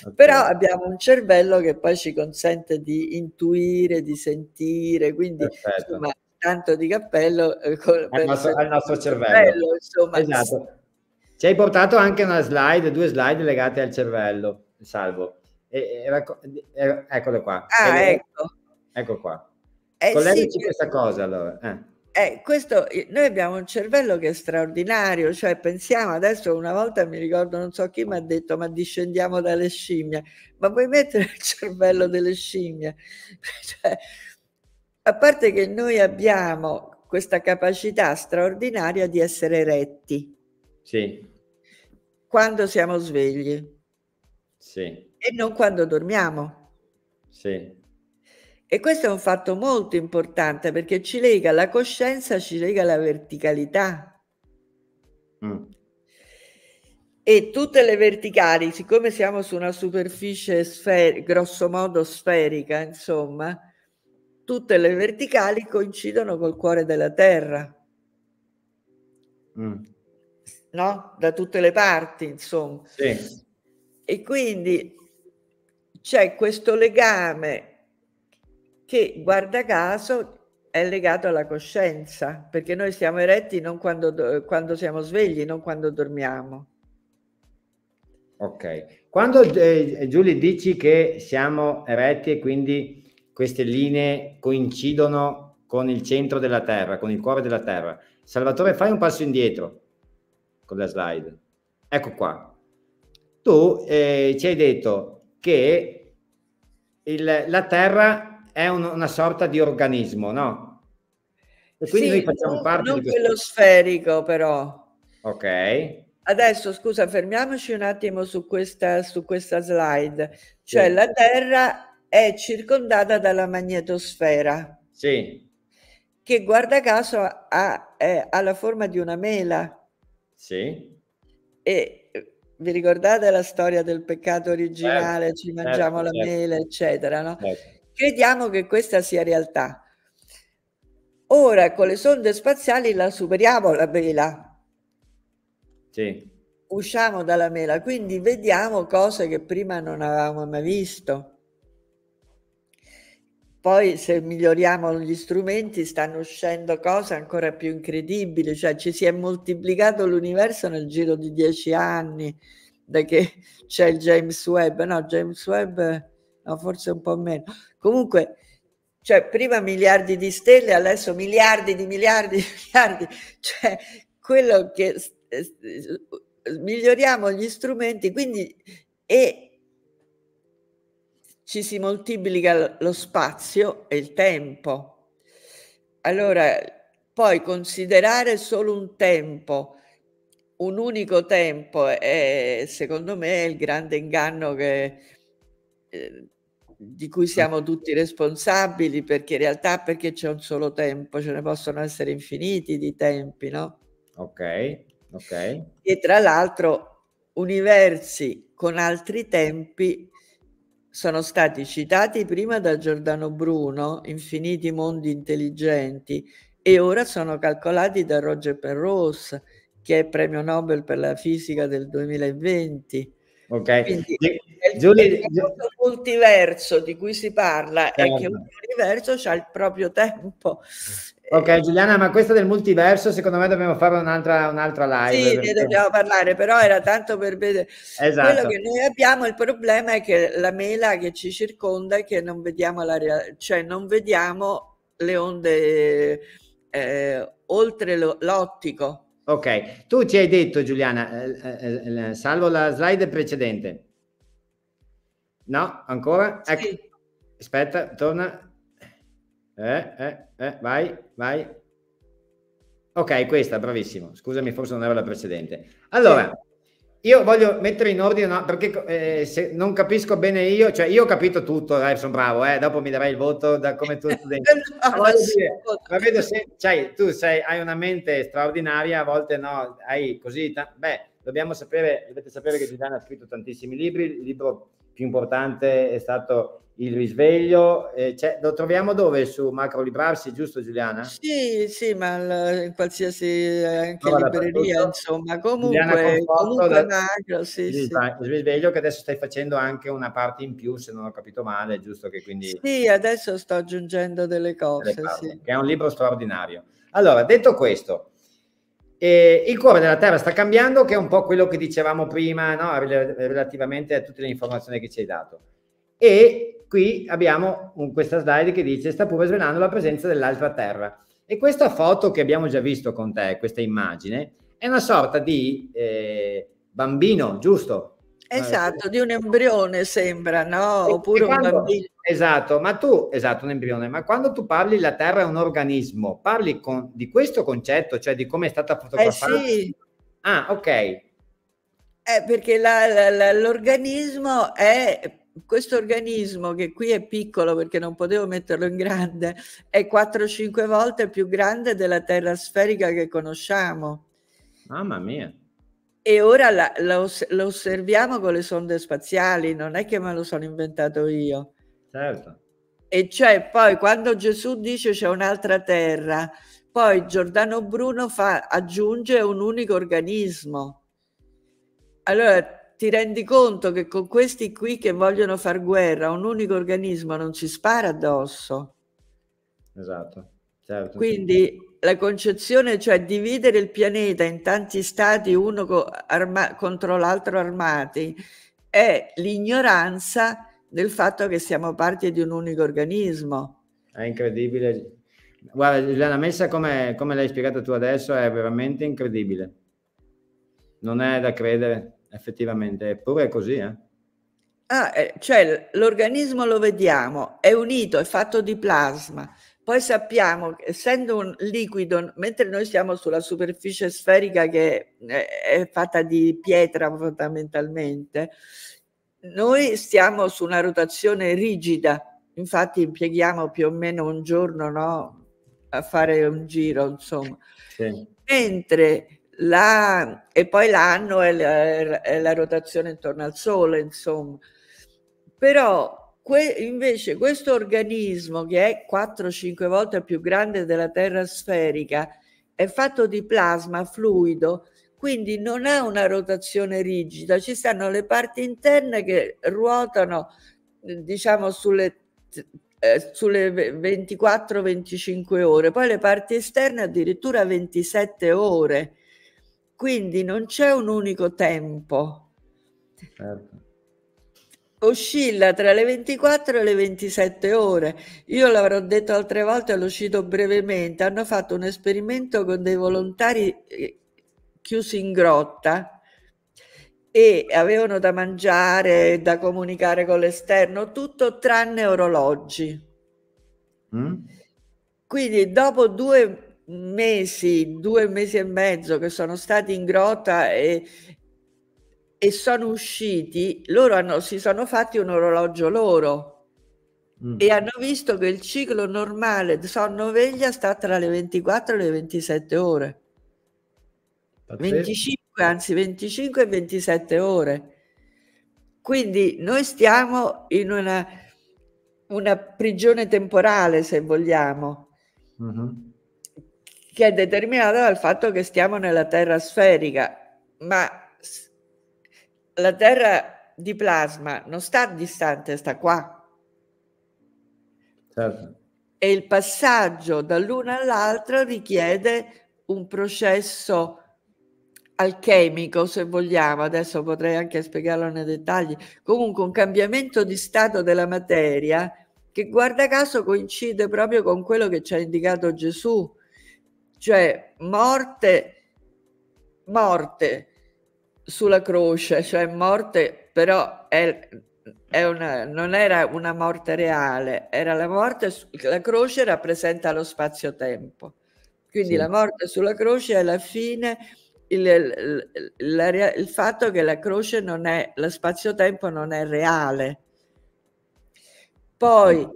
Okay. Però abbiamo un cervello che poi ci consente di intuire, di sentire, quindi Perfetto. insomma, tanto di cappello eh, al, nostro, al nostro cervello. cervello insomma, esatto. Ci hai portato anche una slide, due slide legate al cervello, salvo. E, e, e, eccole qua. Ah, ecco. Ecco qua. Eh, Collegaci sì, questa cosa allora. Eh. Eh, questo, noi abbiamo un cervello che è straordinario, cioè pensiamo adesso una volta mi ricordo non so chi mi ha detto ma discendiamo dalle scimmie, ma puoi mettere il cervello delle scimmie? [laughs] Cioè, a parte che noi abbiamo questa capacità straordinaria di essere retti, sì. Quando siamo svegli. Sì. E non quando dormiamo. Sì. E questo è un fatto molto importante perché ci lega la coscienza, ci lega la verticalità. Mm. E tutte le verticali, siccome siamo su una superficie sfer- grosso modo sferica, insomma, tutte le verticali coincidono col cuore della Terra. Mm no? Da tutte le parti, insomma. Sì. E quindi c'è questo legame che, guarda caso, è legato alla coscienza, perché noi siamo eretti non quando, quando siamo svegli, non quando dormiamo. Ok, quando eh, eh Giulia dici che siamo eretti e quindi queste linee coincidono con il centro della Terra, con il cuore della Terra, Salvatore fai un passo indietro, con la slide. Ecco qua. Tu eh, ci hai detto che il, la Terra è un, una sorta di organismo, no? E quindi sì, noi facciamo parte non di quello questo... sferico, però. Ok. Adesso scusa, fermiamoci un attimo su questa, su questa slide. Cioè sì. la Terra è circondata dalla magnetosfera. Sì. Che guarda caso ha, ha la forma di una mela. Sì. E eh, vi ricordate la storia del peccato originale, certo, ci certo, mangiamo certo, la certo. mele, eccetera, no? Certo. Crediamo che questa sia realtà. Ora con le sonde spaziali la superiamo la mela. Sì. Usciamo dalla mela, quindi vediamo cose che prima non avevamo mai visto. Poi se miglioriamo gli strumenti stanno uscendo cose ancora più incredibili, cioè ci si è moltiplicato l'universo nel giro di dieci anni, da che c'è il James Webb, no James Webb no, forse un po' meno. Comunque, cioè prima miliardi di stelle, adesso miliardi di miliardi di miliardi, cioè quello che miglioriamo gli strumenti, quindi e ci si moltiplica lo spazio e il tempo. Allora, poi considerare solo un tempo, un unico tempo, è, secondo me il grande inganno che, eh, di cui siamo tutti responsabili, perché in realtà perché c'è un solo tempo, ce ne possono essere infiniti di tempi, no? Ok, ok. E tra l'altro universi con altri tempi sono stati citati prima da Giordano Bruno, Infiniti mondi intelligenti, e ora sono calcolati da Roger Penrose, che è premio Nobel per la fisica del 2020. Ok. Quindi, il, Giulia, il multiverso di cui si parla certo. è che un universo ha il proprio tempo. Ok Giuliana, ma questo del multiverso secondo me dobbiamo fare un'altra, un'altra live. Sì, perché... ne dobbiamo parlare, però era tanto per vedere. Esatto. Quello che noi abbiamo, il problema è che la mela che ci circonda è che non vediamo la realtà, cioè non vediamo le onde eh, oltre lo, l'ottico. Ok, tu ci hai detto Giuliana, eh, eh, eh, eh salvo la slide precedente. No, ancora? Ecco. Aspetta, torna. Eh, eh, vai, vai. Ok, questa, bravissimo. Scusami, forse non era la precedente. Allora, sì io voglio mettere in ordine no, perché eh, se non capisco bene io, cioè io ho capito tutto, dai, sono bravo, eh, dopo mi darai il voto da come tu studenti. [laughs] no, ma vedo se, cioè, tu sei, hai una mente straordinaria, a volte no, hai così, ta- beh, dobbiamo sapere, dovete sapere che Giuliano ha scritto tantissimi libri, il libro più importante è stato il risveglio. Eh, cioè, lo troviamo dove? Su Macro Librarsi, giusto Giuliana? Sì, sì, ma in qualsiasi eh, anche no, libreria, insomma, comunque, comunque da, macro, sì, il, sì. risveglio che adesso stai facendo anche una parte in più, se non ho capito male, giusto che quindi... Sì, adesso sto aggiungendo delle cose, delle sì. Che è un libro straordinario. Allora, detto questo... E eh, il cuore della Terra sta cambiando, che è un po' quello che dicevamo prima, no? relativamente a tutte le informazioni che ci hai dato e qui abbiamo un, questa slide che dice sta pure svelando la presenza dell'altra terra. E questa foto che abbiamo già visto con te, questa immagine, è una sorta di eh, bambino, giusto? Eh, esatto, di un embrione sembra, no? E Oppure quando, un bambino. Esatto, ma tu, esatto, un embrione, ma quando tu parli la Terra è un organismo, parli con, di questo concetto, cioè di come è stata fotografata? Eh sì. Ah, ok. Eh, perché la, la, la, l'organismo è questo organismo che qui è piccolo perché non potevo metterlo in grande, è 4-5 volte più grande della Terra sferica che conosciamo. Mamma mia. E ora la, la, lo osserviamo con le sonde spaziali, non è che me lo sono inventato io. Certo. E cioè poi quando Gesù dice c'è un'altra terra, poi Giordano Bruno fa, aggiunge un unico organismo. Allora ti rendi conto che con questi qui che vogliono far guerra un unico organismo non ci spara addosso. Esatto. Certo. Quindi certo. la concezione, cioè dividere il pianeta in tanti stati uno co contro l'altro armati, è l'ignoranza del fatto che siamo parte di un unico organismo. È incredibile. Guarda, Giuliana Messa, come, come l'hai spiegata tu adesso, è veramente incredibile. Non è da credere effettivamente, eppure è così, eh? Ah, eh, cioè l'organismo lo vediamo, è unito, è fatto di plasma. Poi sappiamo che essendo un liquido, mentre noi siamo sulla superficie sferica che eh, è fatta di pietra fondamentalmente, noi stiamo su una rotazione rigida, infatti impieghiamo più o meno un giorno no, a fare un giro, insomma. Sì. Mentre la, e poi l'anno è la, è la, rotazione intorno al Sole, insomma. Però que, invece questo organismo che è 4-5 volte più grande della Terra sferica è fatto di plasma fluido, quindi non ha una rotazione rigida, ci stanno le parti interne che ruotano diciamo sulle, eh, sulle 24-25 ore, poi le parti esterne addirittura 27 ore. Quindi non c'è un unico tempo. Certo. Oscilla oh, tra le 24 e le 27 ore. Io l'avrò detto altre volte, lo cito brevemente. Hanno fatto un esperimento con dei volontari eh, chiusi in grotta e avevano da mangiare, da comunicare con l'esterno, tutto tranne orologi. Mm? Quindi dopo due mesi, due mesi e mezzo che sono stati in grotta e, e sono usciti, loro hanno, si sono fatti un orologio loro mm. e hanno visto che il ciclo normale di sonno-veglia sta tra le 24 e le 27 ore. 25, anzi 25 e 27 ore. Quindi noi stiamo in una, una prigione temporale, se vogliamo. Mm-hmm che è determinata dal fatto che stiamo nella Terra sferica, ma la Terra di plasma non sta distante, sta qua. Certo. E il passaggio dall'una all'altra richiede un processo alchemico, se vogliamo, adesso potrei anche spiegarlo nei dettagli, comunque un cambiamento di stato della materia che guarda caso coincide proprio con quello che ci ha indicato Gesù, cioè morte, morte sulla croce, cioè morte, però è, è una, non era una morte reale, era la morte, la croce rappresenta lo spazio-tempo. Quindi sì. la morte sulla croce è la fine, il, il, il, il, fatto che la croce non è, lo spazio-tempo non è reale. Poi, eh,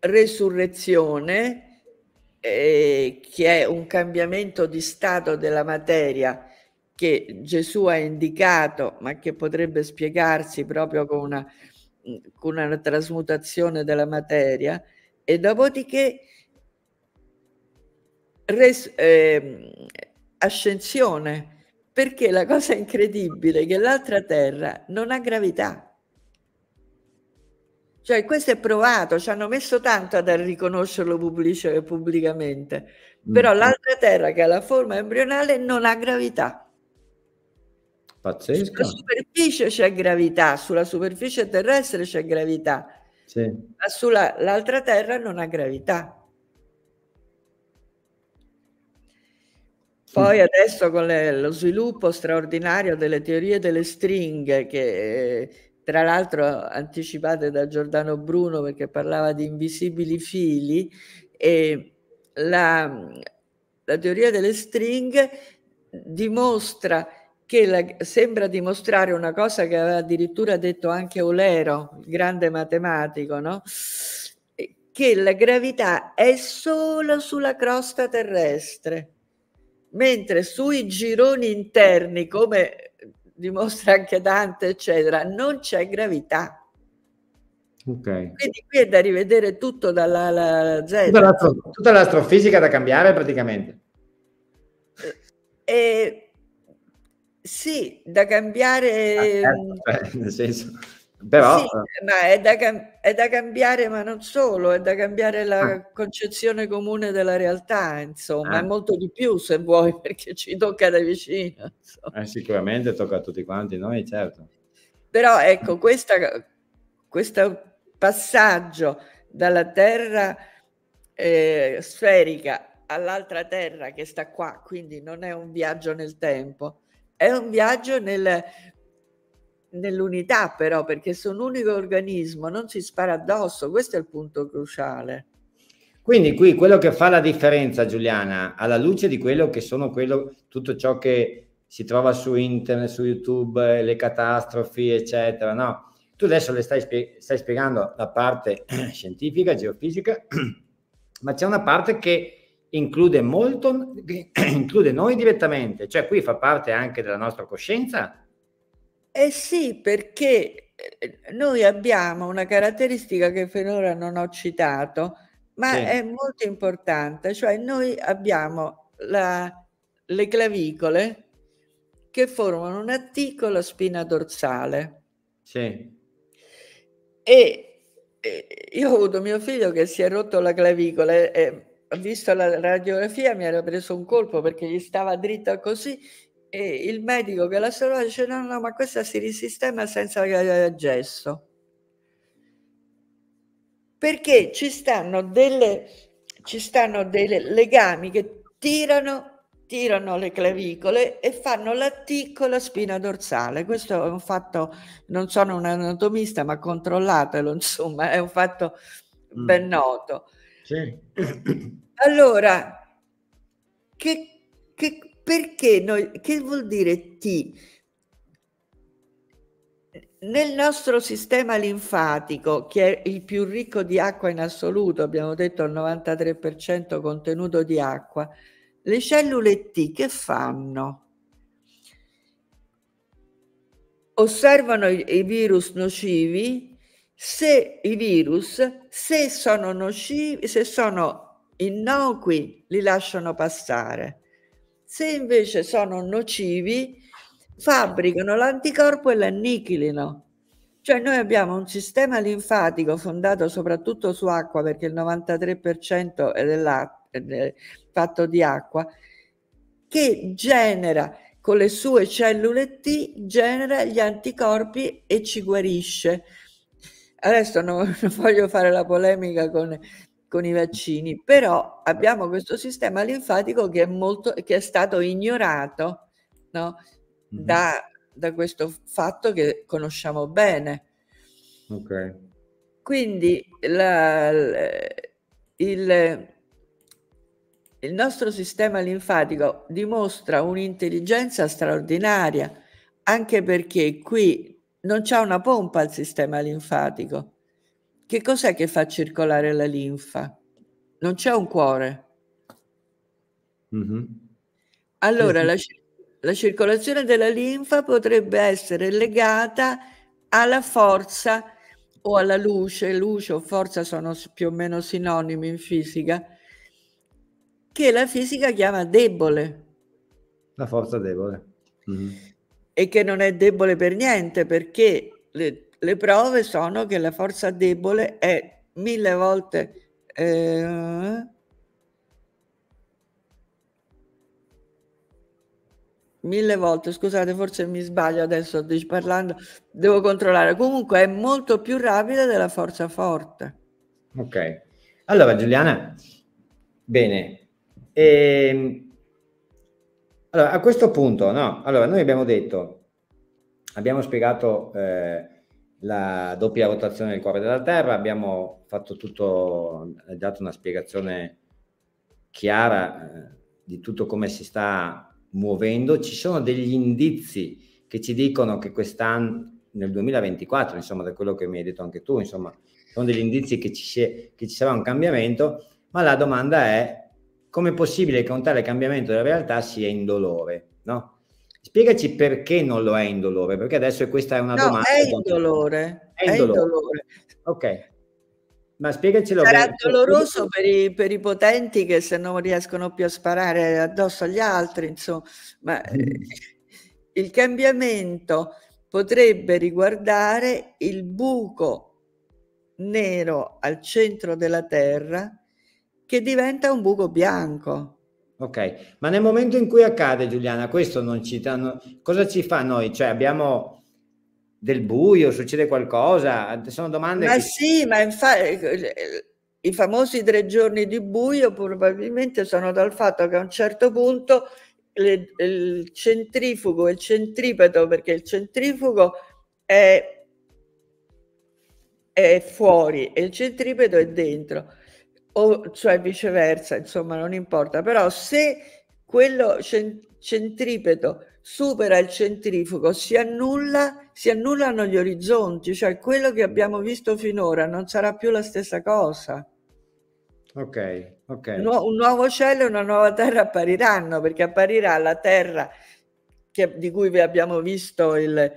resurrezione, eh, che è un cambiamento di stato della materia che Gesù ha indicato, ma che potrebbe spiegarsi proprio con una, con una trasmutazione della materia, e dopodiché res, eh, ascensione, perché la cosa incredibile è che l'altra terra non ha gravità. Cioè, questo è provato, ci hanno messo tanto a riconoscerlo pubblic pubblicamente, però mm. l'altra terra che ha la forma embrionale non ha gravità. Pazzesco. Sulla superficie c'è gravità, sulla superficie terrestre c'è gravità, sì. ma sull'altra terra non ha gravità. Poi adesso con le, lo sviluppo straordinario delle teorie delle stringhe che tra l'altro anticipate da Giordano Bruno perché parlava di invisibili fili, e la, la teoria delle stringhe dimostra che la, sembra dimostrare una cosa che aveva addirittura detto anche Olero, il grande matematico, no? che la gravità è solo sulla crosta terrestre, mentre sui gironi interni, come dimostra anche Dante, eccetera, non c'è gravità. Okay. Quindi qui è da rivedere tutto dalla la Z. Tutta, l'astrofisica da cambiare praticamente. Eh, eh sì, da cambiare... Ah, certo, mm, cioè, nel senso però, sì, eh, ma è da, è da, cambiare, ma non solo, è da cambiare la ah. concezione comune della realtà, insomma, ah. è molto di più se vuoi, [laughs] perché ci tocca da vicino. Eh, sicuramente tocca a tutti quanti noi, certo. Però ecco, questo passaggio dalla terra eh, sferica all'altra terra che sta qua, quindi non è un viaggio nel tempo, è un viaggio nel nell'unità però, perché su un unico organismo non si spara addosso, questo è il punto cruciale. Quindi qui quello che fa la differenza, Giuliana, alla luce di quello che sono quello, tutto ciò che si trova su internet, su YouTube, le catastrofi, eccetera, no? Tu adesso le stai, spie- stai spiegando la parte [clears throat] scientifica, geofisica, [clears throat] ma c'è una parte che include molto, che [clears throat] include noi direttamente, cioè qui fa parte anche della nostra coscienza eh sì, perché eh, noi abbiamo una caratteristica che finora non ho citato, ma sì. è molto importante, cioè noi abbiamo la, le clavicole che formano una T con la spina dorsale. Sì. E, io ho avuto mio figlio che si è rotto la clavicola e, e eh, visto la radiografia mi era preso un colpo perché gli stava dritta così e il medico che la salva dice no, no, ma questa si risistema senza gesso. Perché ci stanno, delle, ci stanno dei legami che tirano, tirano le clavicole e fanno la T con la spina dorsale. Questo è un fatto, non sono un anatomista, ma controllatelo, insomma, è un fatto mm. ben noto. Sì. Allora, che, che perché noi, che vuol dire T? Nel nostro sistema linfatico, che è il più ricco di acqua in assoluto, abbiamo detto il 93% contenuto di acqua, le cellule T che fanno? Osservano i, i virus nocivi, se i virus, se sono nocivi, se sono innocui, li lasciano passare se invece sono nocivi, fabbricano l'anticorpo e l'annichilino. Cioè noi abbiamo un sistema linfatico fondato soprattutto su acqua, perché il 93% è, è fatto di acqua, che genera con le sue cellule T, genera gli anticorpi e ci guarisce. Adesso non, [laughs] non voglio fare la polemica con con i vaccini, però abbiamo questo sistema linfatico che è, molto, che è stato ignorato no? Mhm. da, da, questo fatto che conosciamo bene. Okay. Quindi la, il, il nostro sistema linfatico dimostra un'intelligenza straordinaria, anche perché qui non c'è una pompa al sistema linfatico. Che cos'è che fa circolare la linfa? Non c'è un cuore. Mm-hmm. Allora, La, la circolazione della linfa potrebbe essere legata alla forza o alla luce, luce o forza sono più o meno sinonimi in fisica, che la fisica chiama debole. La forza debole. Mm-hmm. E che non è debole per niente perché le, le prove sono che la forza debole è mille volte eh, mille volte, scusate, forse mi sbaglio adesso parlando, devo controllare. Comunque è molto più rapida della forza forte. Ok. Allora Giuliana, bene. E, ehm, allora, a questo punto, no? Allora, noi abbiamo detto, abbiamo spiegato eh, la doppia rotazione del cuore della Terra, abbiamo fatto tutto, eh, dato una spiegazione chiara eh, di tutto come si sta muovendo, ci sono degli indizi che ci dicono che quest'anno, nel 2024, insomma, da quello che mi hai detto anche tu, insomma, sono degli indizi che ci, che ci sarà un cambiamento, ma la domanda è come è possibile che un tale cambiamento della realtà sia indolore, no? Spiegaci perché non lo è indolore, perché adesso questa è una no, domanda. È indolore. È indolore. indolore. Ok. Ma spiegacelo. Sarà bene. Cioè, doloroso per i, per i, potenti che se non riescono più a sparare addosso agli altri, insomma. Ma eh, il cambiamento potrebbe riguardare il buco nero al centro della Terra che diventa un buco bianco. Ok, ma nel momento in cui accade, Giuliana, questo non ci danno, cosa ci fa noi? Cioè abbiamo del buio, succede qualcosa? Sono domande. Ma che... sì, ma infatti i famosi tre giorni di buio probabilmente sono dal fatto che a un certo punto le, il centrifugo, il centripeto, perché il centrifugo è, è fuori e il centripeto è dentro o cioè viceversa, insomma, non importa, però se quello centripeto supera il centrifugo, si, annulla, si annullano gli orizzonti, cioè quello che abbiamo visto finora non sarà più la stessa cosa. Ok, ok. No, un nuovo cielo e una nuova terra appariranno, perché apparirà la terra che, di cui vi abbiamo visto il,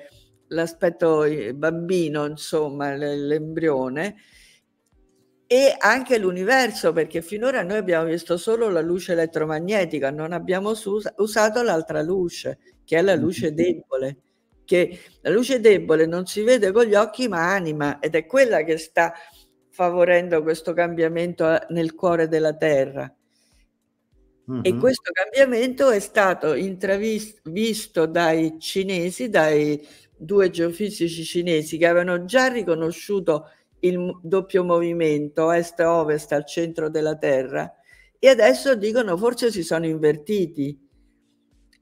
l'aspetto bambino, insomma, l'embrione, e anche l'universo, perché finora noi abbiamo visto solo la luce elettromagnetica, non abbiamo us- usato l'altra luce, che è la mm. luce debole, che la luce debole non si vede con gli occhi ma anima ed è quella che sta favorendo questo cambiamento eh, nel cuore della Terra. Mm-hmm. E questo cambiamento è stato intravisto dai cinesi, dai due geofisici cinesi che avevano già riconosciuto il doppio movimento est-ovest al centro della Terra e adesso dicono forse si sono invertiti.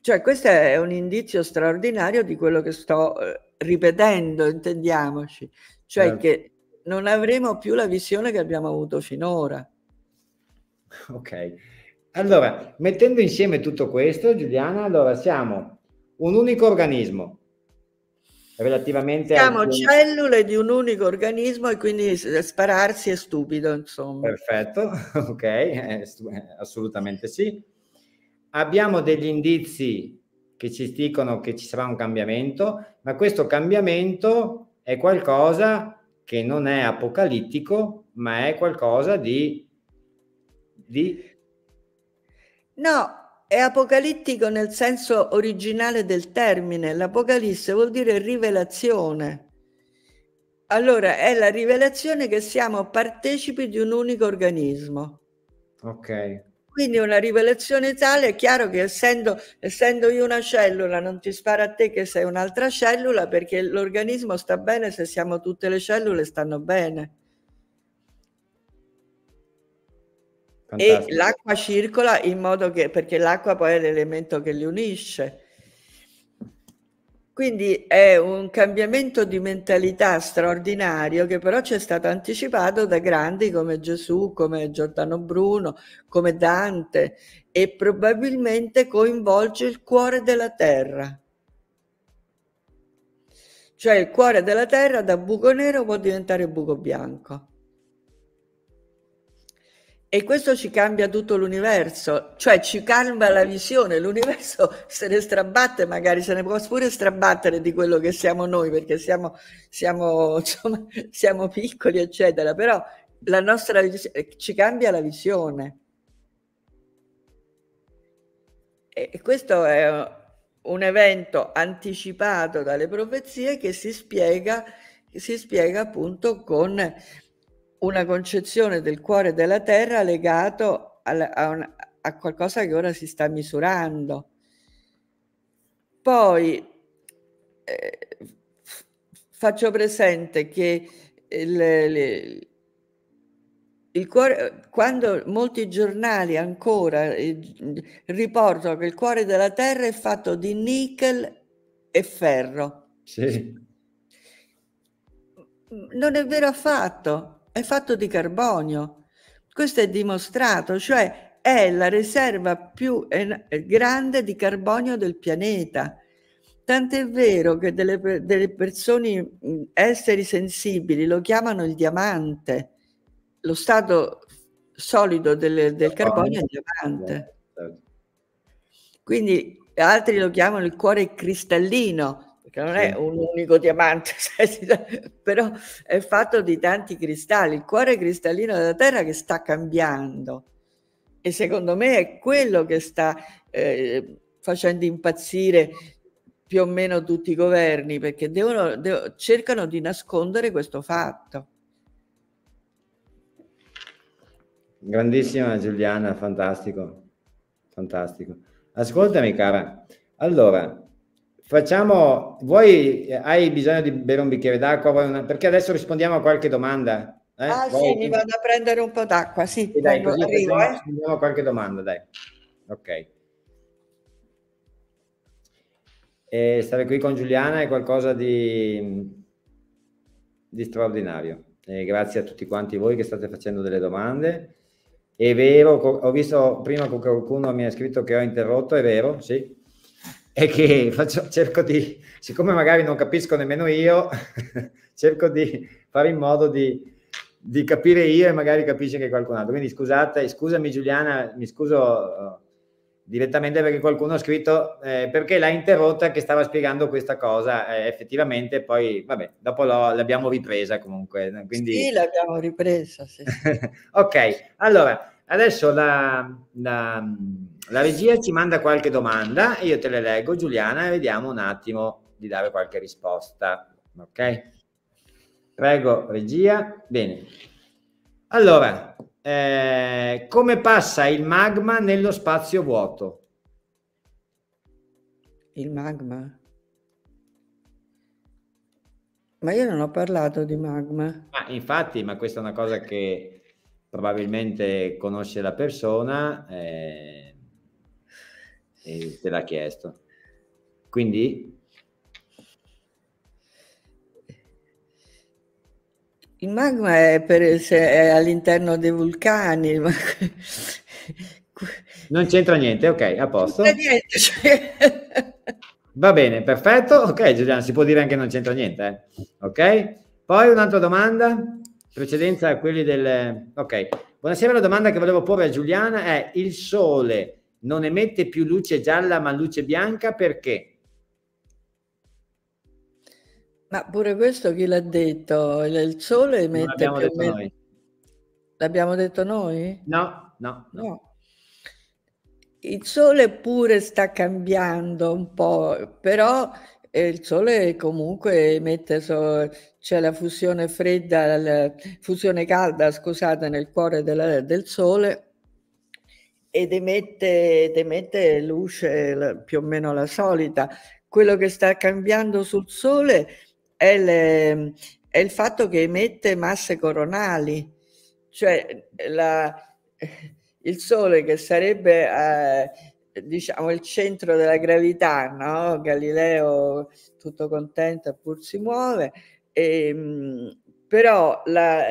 Cioè questo è un indizio straordinario di quello che sto eh, ripetendo, intendiamoci, cioè certo. che non avremo più la visione che abbiamo avuto finora. Ok, allora mettendo insieme tutto questo, Giuliana, allora siamo un unico organismo relativamente siamo al... cellule di un unico organismo e quindi spararsi è stupido insomma perfetto [laughs] ok assolutamente sì abbiamo degli indizi che ci dicono che ci sarà un cambiamento ma questo cambiamento è qualcosa che non è apocalittico ma è qualcosa di, di... no è apocalittico nel senso originale del termine. L'apocalisse vuol dire rivelazione. Allora, è la rivelazione che siamo partecipi di un unico organismo. Ok. Quindi una rivelazione tale, è chiaro che essendo, essendo io una cellula non ti spara a te che sei un'altra cellula perché l'organismo sta bene se siamo tutte le cellule stanno bene. E l'acqua circola in modo che, perché l'acqua poi è l'elemento che li unisce. Quindi è un cambiamento di mentalità straordinario che però ci è stato anticipato da grandi come Gesù, come Giordano Bruno, come Dante e probabilmente coinvolge il cuore della terra. Cioè il cuore della terra da buco nero può diventare buco bianco. E questo ci cambia tutto l'universo, cioè ci cambia la visione, l'universo se ne strabatte, magari se ne può pure strabattere di quello che siamo noi, perché siamo, siamo, [laughs] insomma, siamo piccoli, eccetera, però la nostra, ci cambia la visione. E questo è un evento anticipato dalle profezie che si spiega, si spiega appunto con una concezione del cuore della terra legato a, a, una, a qualcosa che ora si sta misurando. Poi eh, faccio presente che il, il, il cuore, quando molti giornali ancora eh, riportano che il cuore della Terra è fatto di nickel e ferro. Sì. Non è vero affatto è fatto di carbonio. Questo è dimostrato, cioè è la riserva più eh, grande di carbonio del pianeta. Tant'è vero che delle, delle persone, esseri sensibili, lo chiamano il diamante. Lo stato solido del, del carbonio è il diamante. Certo. Quindi altri lo chiamano il cuore cristallino, che non è un unico diamante, [laughs] però è fatto di tanti cristalli, il cuore cristallino della Terra che sta cambiando e secondo me è quello che sta eh, facendo impazzire più o meno tutti i governi perché devono, devono, cercano di nascondere questo fatto. Grandissima Giuliana, fantastico, fantastico. Ascoltami cara, allora facciamo, voi hai bisogno di bere un bicchiere d'acqua? Una, perché adesso rispondiamo a qualche domanda. Eh? Ah voi, sì, mi vado a prendere un po' d'acqua, sì. sì dai, così arrivo, eh. rispondiamo a qualche domanda, dai. Ok. E stare qui con Giuliana è qualcosa di, di straordinario. E grazie a tutti quanti voi che state facendo delle domande. È vero, ho visto prima che qualcuno mi ha scritto che ho interrotto, è vero, sì. [laughs] è che faccio, cerco di, siccome magari non capisco nemmeno io, [laughs] cerco di fare in modo di, di, capire io e magari capisce anche qualcun altro. Quindi scusate, scusami Giuliana, mi scuso eh, direttamente perché qualcuno ha scritto eh, perché l'ha interrotta che stava spiegando questa cosa eh, effettivamente poi vabbè dopo lo, l'abbiamo ripresa comunque eh, quindi... sì l'abbiamo ripresa sì. [laughs] ok allora adesso la, la la regia ci manda qualche domanda e io te le leggo, Giuliana, e vediamo un attimo di dare qualche risposta. Ok? Prego, regia. Bene. Allora, eh, come passa il magma nello spazio vuoto? Il magma? Ma io non ho parlato di magma. Ah, infatti, ma questa è una cosa che probabilmente conosce la persona. Eh, e te l'ha chiesto. Quindi? Il magma è, per, se è all'interno dei vulcani. Ma... [laughs] Non c'entra niente, ok, a posto. Niente, cioè... [laughs] Va bene, perfetto. Ok, Giuliano, si può dire anche non c'entra niente. Eh? Ok? Poi un'altra domanda, precedenza a quelli del... Ok, buonasera, la domanda che volevo porre a Giuliana è il sole non emette più luce gialla ma luce bianca perché? Ma pure questo chi l'ha detto? Il sole emette l'abbiamo più detto noi. L'abbiamo detto noi? No, no, no, no. Il sole pure sta cambiando un po', però eh, il sole comunque emette, so, c'è la fusione fredda, la fusione calda, scusate, nel cuore della, del sole ed emette, ed emette luce più o meno la solita. Quello che sta cambiando sul Sole è, le, è il fatto che emette masse coronali, cioè la, il Sole che sarebbe eh, diciamo il centro della gravità, no? Galileo tutto contento pur si muove, e, ehm, però la,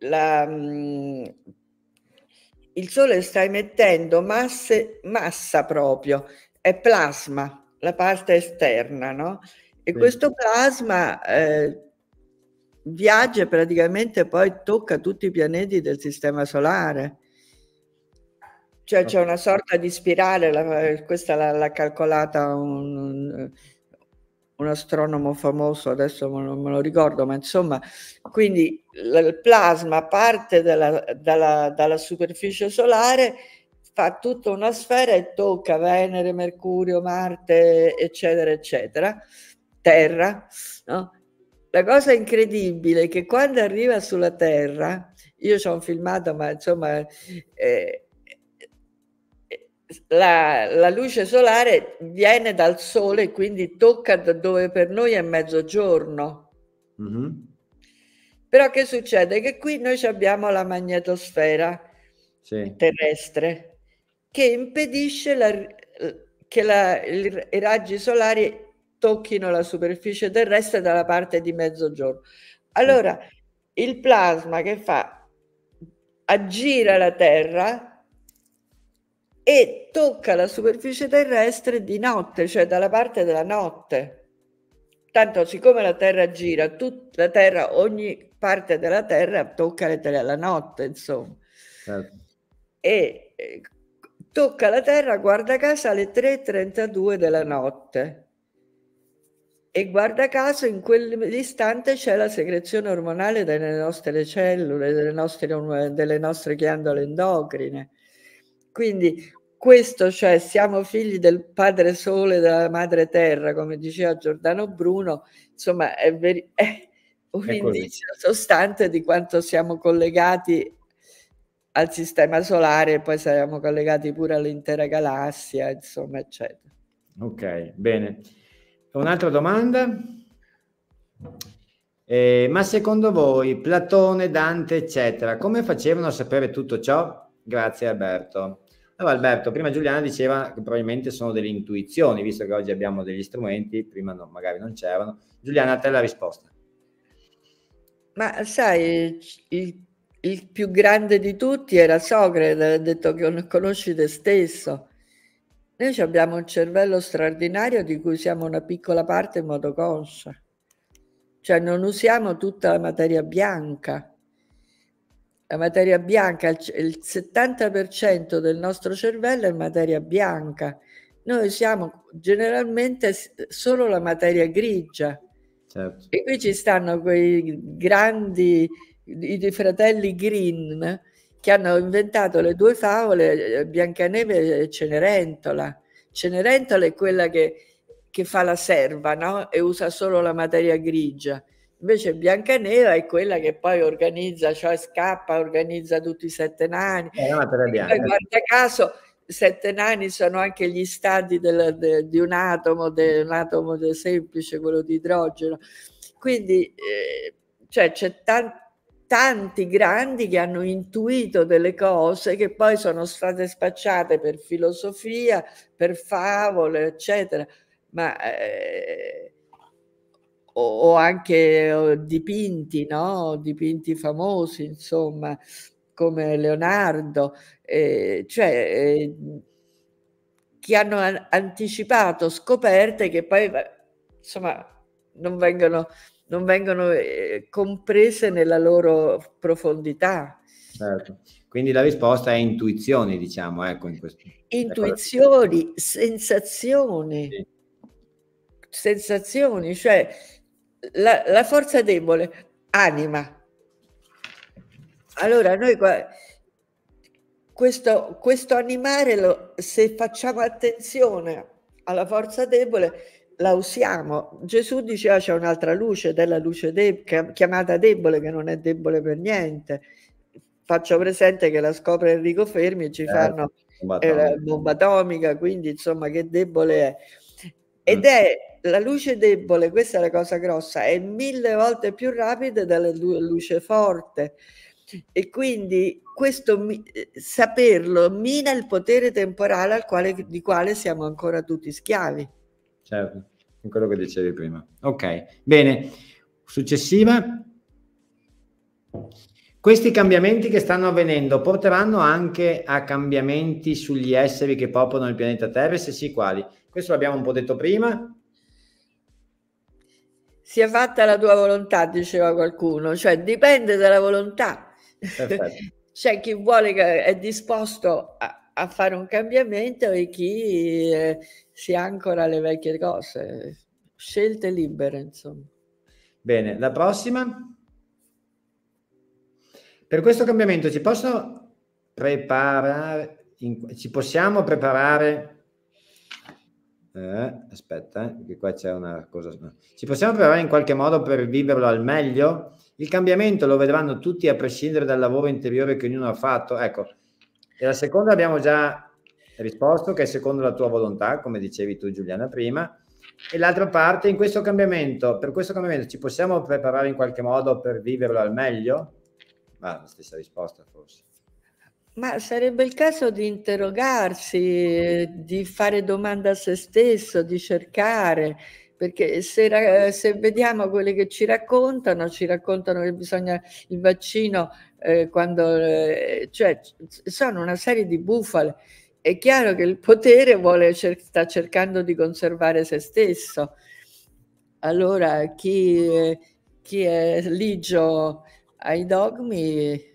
la mm, il Sole sta emettendo masse, massa proprio, è plasma, la parte esterna, no? E sì. questo plasma eh, viaggia praticamente poi tocca tutti i pianeti del Sistema Solare. Cioè c'è una sorta di spirale, la, questa l'ha, calcolata un un astronomo famoso, adesso non me lo ricordo, ma insomma, quindi il plasma parte dalla, dalla, dalla superficie solare, fa tutta una sfera e tocca Venere, Mercurio, Marte, eccetera, eccetera, Terra. No? La cosa incredibile è che quando arriva sulla Terra, io ho un filmato, ma insomma... Eh, la, la, luce solare viene dal sole, quindi tocca da dove per noi è mezzogiorno. Mm-hmm. Però che succede? Che qui noi abbiamo la magnetosfera sì. terrestre che impedisce la, che la, il, i raggi solari tocchino la superficie terrestre dalla parte di mezzogiorno. Allora, mm il plasma che fa? Aggira la Terra e tocca la superficie terrestre di notte, cioè dalla parte della notte. Tanto siccome la Terra gira, tutta la Terra, ogni parte della Terra tocca le terre alla notte, insomma. Certo. E eh, tocca la Terra, guarda caso, alle 3.32 della notte. E guarda caso, in quell'istante c'è la secrezione ormonale delle nostre cellule, delle nostre, delle nostre ghiandole endocrine quindi questo, cioè siamo figli del Padre Sole, della Madre Terra, come diceva Giordano Bruno, insomma è, veri- [laughs] è un è indizio sostante di quanto siamo collegati al sistema solare e poi saremo collegati pure all'intera galassia, insomma, eccetera. Ok, bene. Un'altra domanda? Eh, ma secondo voi Platone, Dante, eccetera, come facevano a sapere tutto ciò? Grazie Alberto. Allora Alberto, prima Giuliana diceva che probabilmente sono delle intuizioni, visto che oggi abbiamo degli strumenti, prima no, magari non c'erano. Giuliana, a te la risposta. Ma sai, il, il più grande di tutti era Socrate, ha detto che conosci te stesso. Noi abbiamo un cervello straordinario di cui siamo una piccola parte in modo conscio. cioè non usiamo tutta la materia bianca la materia bianca, il 70% del nostro cervello è materia bianca. Noi siamo generalmente solo la materia grigia. Certo. E qui ci stanno quei grandi i, fratelli Green che hanno inventato le due favole eh, Biancaneve e Cenerentola. Cenerentola è quella che, che fa la serva no? e usa solo la materia grigia. Invece Biancaneva è quella che poi organizza, cioè scappa, organizza tutti i sette nani. Eh, guarda caso, sette nani sono anche gli stati del, de, di un atomo, de, un atomo de semplice, quello di idrogeno. Quindi eh, cioè, c'è tan, tanti grandi che hanno intuito delle cose che poi sono state spacciate per filosofia, per favole, eccetera. Ma eh, o anche dipinti, no? dipinti famosi, insomma, come Leonardo, eh, cioè eh, hanno an anticipato scoperte che poi insomma, non vengono, non vengono eh, comprese nella loro profondità. Certo. Quindi la risposta è intuizioni, diciamo, ecco, in questo. Intuizioni, sensazioni, sì. sensazioni, cioè la, la forza debole, anima. Allora, noi qua, questo, questo animare, lo, se facciamo attenzione alla forza debole, la usiamo. Gesù diceva c'è un'altra luce, della luce de chiamata debole, che non è debole per niente. Faccio presente che la scopre Enrico Fermi e ci eh, fanno bomba atomica. Eh, bomba atomica, quindi insomma che debole è. Mm. Ed mm. è la luce debole, questa è la cosa grossa, è mille volte più rapida della luce forte e quindi questo saperlo mina il potere temporale quale, di quale siamo ancora tutti schiavi. Certo, è quello che dicevi prima. Ok, bene. Successiva. Questi cambiamenti che stanno avvenendo porteranno anche a cambiamenti sugli esseri che popolano il pianeta Terra, se sì quali? Questo l'abbiamo un po' detto prima, sia fatta la tua volontà, diceva qualcuno, cioè dipende dalla volontà. [laughs] C'è chi vuole, è disposto a, a, fare un cambiamento e chi eh, si ancora alle vecchie cose. Scelte libere, insomma. Bene, la prossima. Per questo cambiamento ci possono preparare, in, ci possiamo preparare eh, aspetta, eh, perché qua c'è una cosa. Ci possiamo preparare in qualche modo per viverlo al meglio? Il cambiamento lo vedranno tutti a prescindere dal lavoro interiore che ognuno ha fatto. Ecco, e la seconda abbiamo già risposto che è secondo la tua volontà, come dicevi tu Giuliana prima. E l'altra parte, in questo cambiamento, per questo cambiamento ci possiamo preparare in qualche modo per viverlo al meglio? Ma la stessa risposta forse. Ma sarebbe il caso di interrogarsi, eh, di fare domanda a se stesso, di cercare, perché se, se vediamo quelle che ci raccontano, ci raccontano che bisogna il vaccino eh, quando... Eh, cioè, sono una serie di bufale. È chiaro che il potere vuole, cer sta cercando di conservare se stesso. Allora chi, eh, chi è ligio ai dogmi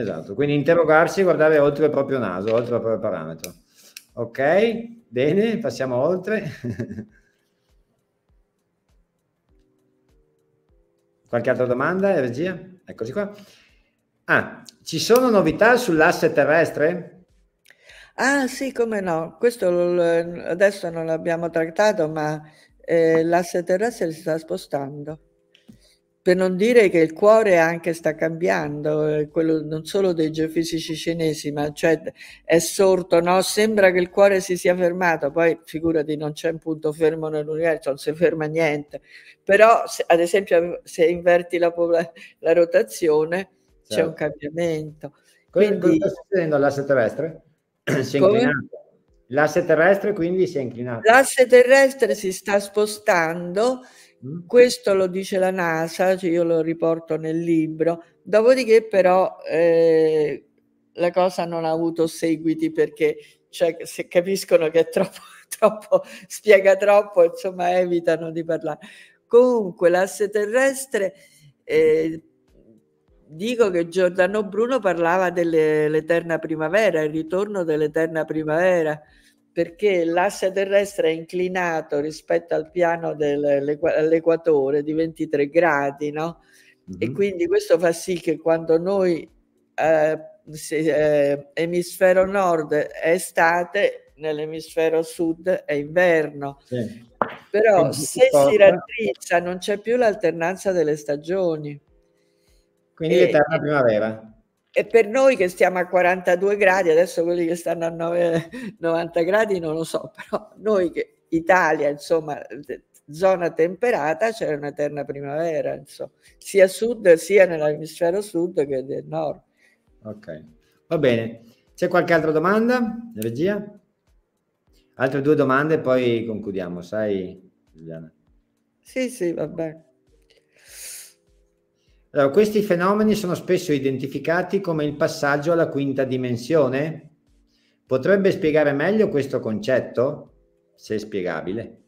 Esatto, quindi interrogarsi e guardare oltre il proprio naso, oltre il proprio parametro. Ok, bene, passiamo oltre. [laughs] Qualche altra domanda, regia? Eccoci qua. Ah, ci sono novità sull'asse terrestre? Ah sì, come no, questo adesso non l'abbiamo trattato, ma eh, l'asse terrestre si sta spostando. Per non dire che il cuore anche sta cambiando, eh, quello non solo dei geofisici cinesi, ma cioè è sorto, no? sembra che il cuore si sia fermato, poi figurati non c'è un punto fermo nell'universo, non si ferma niente, però se, ad esempio se inverti la, la rotazione certo. c'è un cambiamento. Quindi, Cosa sta succedendo all'asse terrestre? [clears throat] Si è inclinato. L'asse terrestre quindi si è inclinato. L'asse terrestre si sta spostando Mm-hmm. Questo lo dice la NASA, cioè io lo riporto nel libro, dopodiché però eh, la cosa non ha avuto seguiti perché cioè, se capiscono che è troppo, [laughs] troppo, spiega troppo, insomma evitano di parlare. Comunque l'asse terrestre, eh, dico che Giordano Bruno parlava dell'eterna primavera, il ritorno dell'eterna primavera, perché l'asse terrestre è inclinato rispetto al piano dell'equatore di 23 gradi, no? Mm-hmm. E mhm. quindi questo fa sì che quando noi, eh, se, eh, emisfero nord è estate, nell'emisfero sud è inverno. Sì. Però se si raddrizza non c'è più l'alternanza delle stagioni. Quindi e, l'eterna primavera e per noi che stiamo a 42 gradi, adesso quelli che stanno a 9, 90 gradi non lo so, però noi che Italia, insomma, zona temperata, c'è un'eterna primavera, insomma, sia a sud sia nell'emisfero sud che del nord. Ok, va bene. C'è qualche altra domanda, regia? Altre due domande e poi concludiamo, sai Giuliana? Sì, sì, va bene. Allora, questi fenomeni sono spesso identificati come il passaggio alla quinta dimensione. Potrebbe spiegare meglio questo concetto, se è spiegabile?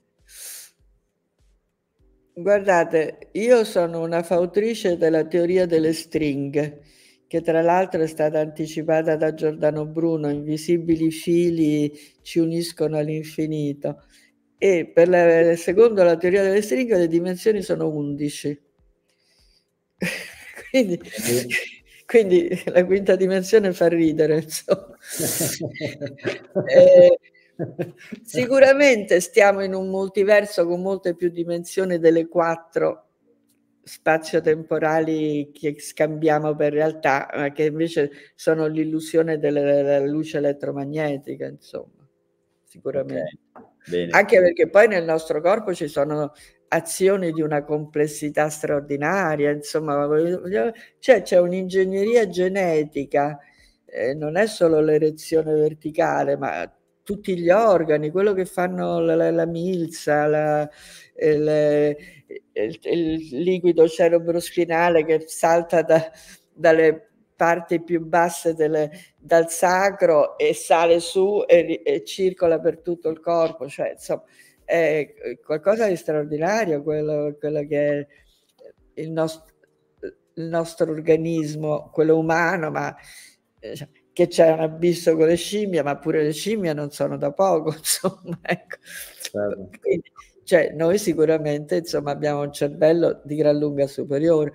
Guardate, io sono una fautrice della teoria delle stringhe, che tra l'altro è stata anticipata da Giordano Bruno, invisibili fili ci uniscono all'infinito. E la, secondo la teoria delle stringhe le dimensioni sono 11 [laughs] quindi, quindi, la quinta dimensione fa ridere, [laughs] eh, sicuramente stiamo in un multiverso con molte più dimensioni delle quattro spazio-temporali che scambiamo per realtà, ma che invece sono l'illusione della luce elettromagnetica, insomma, sicuramente. Okay. Anche perché poi nel nostro corpo ci sono azioni di una complessità straordinaria, insomma, cioè c'è un'ingegneria genetica, eh, non è solo l'erezione verticale, ma tutti gli organi, quello che fanno la, la, la milza, la, il, eh, il, il, liquido cerebrospinale che salta da, dalle parti più basse delle, dal sacro e sale su e, e circola per tutto il corpo, cioè insomma è eh, qualcosa di straordinario quello, quello che è il nostro, il nostro organismo, quello umano, ma eh, cioè, che c'è un abisso con le scimmie, ma pure le scimmie non sono da poco, [laughs] insomma. Ecco. Certo. Quindi, cioè, noi sicuramente insomma, abbiamo un cervello di gran lunga superiore,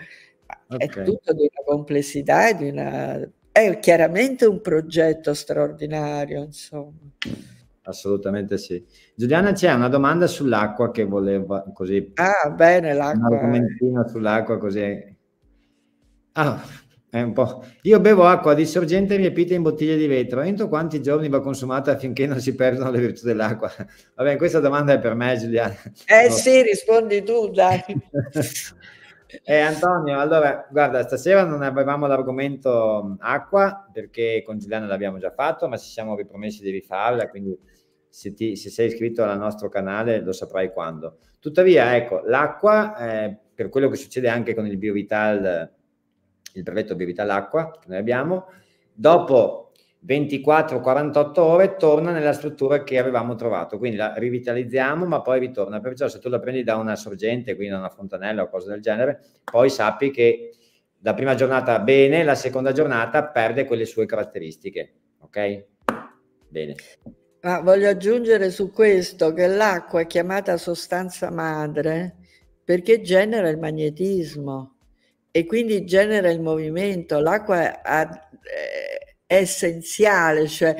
okay. è tutto di una complessità di una... È chiaramente un progetto straordinario, insomma. Assolutamente sì. Giuliana, c'è una domanda sull'acqua che voleva così. Ah, bene, l'acqua. Un argomentino sull'acqua così. Ah, è un po'. Io bevo acqua di sorgente riempita in bottiglie di vetro. Entro quanti giorni va consumata affinché non si perdano le virtù dell'acqua? [laughs] Va bene, questa domanda è per me, Giuliana. Eh no. sì, rispondi tu, dai. [laughs] Eh, Antonio, allora, guarda, stasera non avevamo l'argomento acqua perché con Giuliana l'abbiamo già fatto, ma ci siamo ripromessi di rifarla, quindi se, ti, se sei iscritto al nostro canale lo saprai quando. Tuttavia, ecco, l'acqua, eh, per quello che succede anche con il Biovital, il brevetto Biovital Acqua che noi abbiamo, dopo 24-48 ore torna nella struttura che avevamo trovato, quindi la rivitalizziamo ma poi ritorna, perciò se tu la prendi da una sorgente, quindi da una fontanella o cose del genere, poi sappi che la prima giornata bene, la seconda giornata perde quelle sue caratteristiche, ok? Bene. Ma voglio aggiungere su questo che l'acqua è chiamata sostanza madre perché genera il magnetismo e quindi genera il movimento. L'acqua è, eh, essenziale, cioè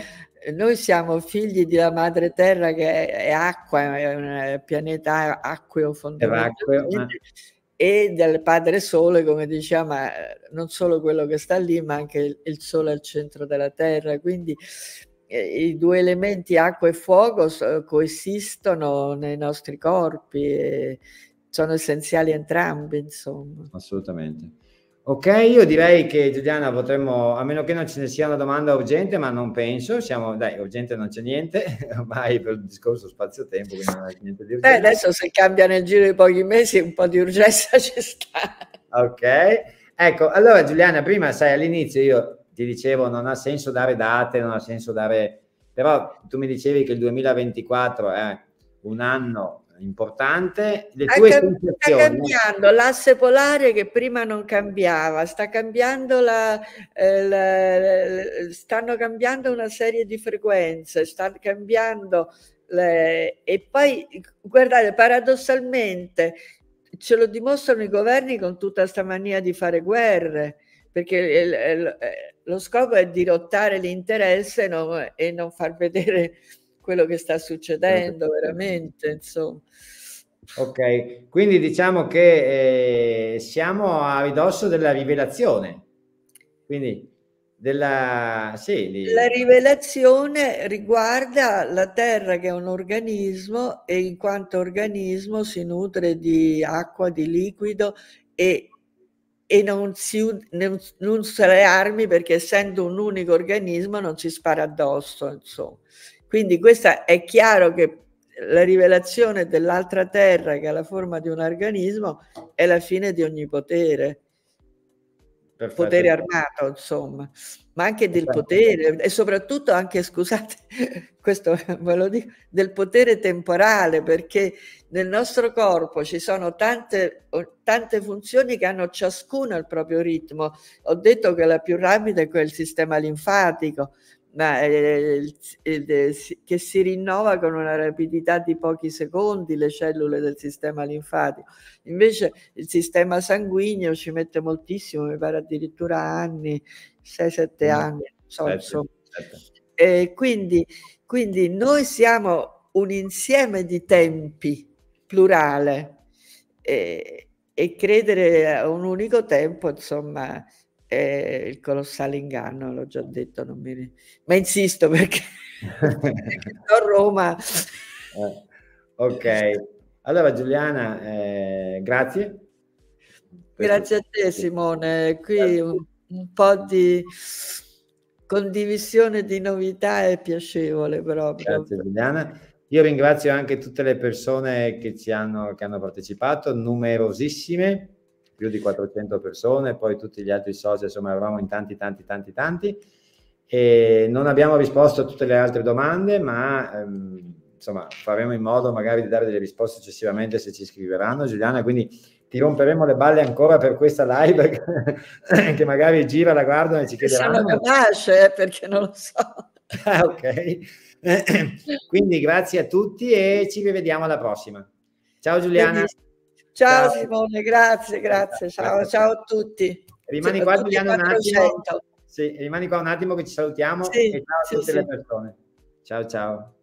noi siamo figli della madre terra che è, acqua, è un pianeta acqueo fondamentalmente e del Padre Sole, come diciamo, eh, non solo quello che sta lì, ma anche il Sole al centro della Terra. Quindi eh, i due elementi acqua e fuoco coesistono nei nostri corpi e sono essenziali entrambi, insomma. Assolutamente. Ok, io direi che Giuliana potremmo, a meno che non ce ne sia una domanda urgente, ma non penso, siamo, dai, urgente non c'è niente, [laughs] ormai per il discorso spazio-tempo, quindi non è niente di eh, urgente. Beh, adesso se cambia nel giro di pochi mesi un po' di urgenza [laughs] ci sta. Ok, ecco, allora Giuliana, prima sai, all'inizio io ti dicevo, non ha senso dare date, non ha senso dare... Però tu mi dicevi che il 2024 è un anno importante. Le tue sta sensazioni... Eh? cambiando l'asse polare che prima non cambiava, sta cambiando la, eh, la, stanno cambiando una serie di frequenze, sta cambiando le... e poi guardate paradossalmente ce lo dimostrano i governi con tutta questa mania di fare guerre perché eh, lo scopo è dirottare l'interesse no, e non far vedere quello che sta succedendo veramente, insomma. Ok, quindi diciamo che eh, siamo a ridosso della rivelazione. Quindi della sì, di... La rivelazione riguarda la Terra che è un organismo e in quanto organismo si nutre di acqua, di liquido e e non, si, non, non armi perché essendo un unico organismo non si spara addosso. Insomma. Quindi questa è chiaro che la rivelazione dell'altra terra che ha la forma di un organismo è la fine di ogni potere, Perfetto. potere armato insomma ma anche del esatto. potere e soprattutto anche, scusate, [laughs] questo [laughs] ve lo dico, del potere temporale, perché nel nostro corpo ci sono tante, tante funzioni che hanno ciascuna il proprio ritmo. Ho detto che la più rapida è quel sistema linfatico, ma, eh, eh, eh, che si rinnova con una rapidità di pochi secondi le cellule del sistema linfatico. Invece il sistema sanguigno ci mette moltissimo, mi pare addirittura anni, 6-7 mm. anni, so, insomma. Eh, quindi, quindi noi siamo un insieme di tempi, plurale, eh, e credere a un unico tempo, insomma, eh, il colossale inganno, l'ho già detto, non mi... ma insisto perché, perché [laughs] a Roma. Eh, ok, allora Giuliana, eh, grazie. Grazie a te Simone, qui un, un, po' di condivisione di novità è piacevole proprio. Grazie Giuliana. Io ringrazio anche tutte le persone che ci hanno, che hanno partecipato, numerosissime più di 400 persone, poi tutti gli altri soci, insomma eravamo in tanti, tanti, tanti, tanti. E non abbiamo risposto a tutte le altre domande, ma ehm, insomma faremo in modo magari di dare delle risposte successivamente se ci scriveranno, Giuliana. Quindi ti romperemo le balle ancora per questa live [laughs] che magari gira, la guardano e ci chiederanno. Sono capace eh, perché non lo so. ah, ok. [clears throat] Quindi grazie a tutti e ci rivediamo alla prossima. Ciao Giuliana. Benissimo. Ciao, Simone, grazie, grazie. Ciao, ciao a tutti. Rimani qua Giuliano un attimo. Sì, rimani qua un attimo che ci salutiamo sì, e ciao a tutte sì, le persone. Ciao ciao.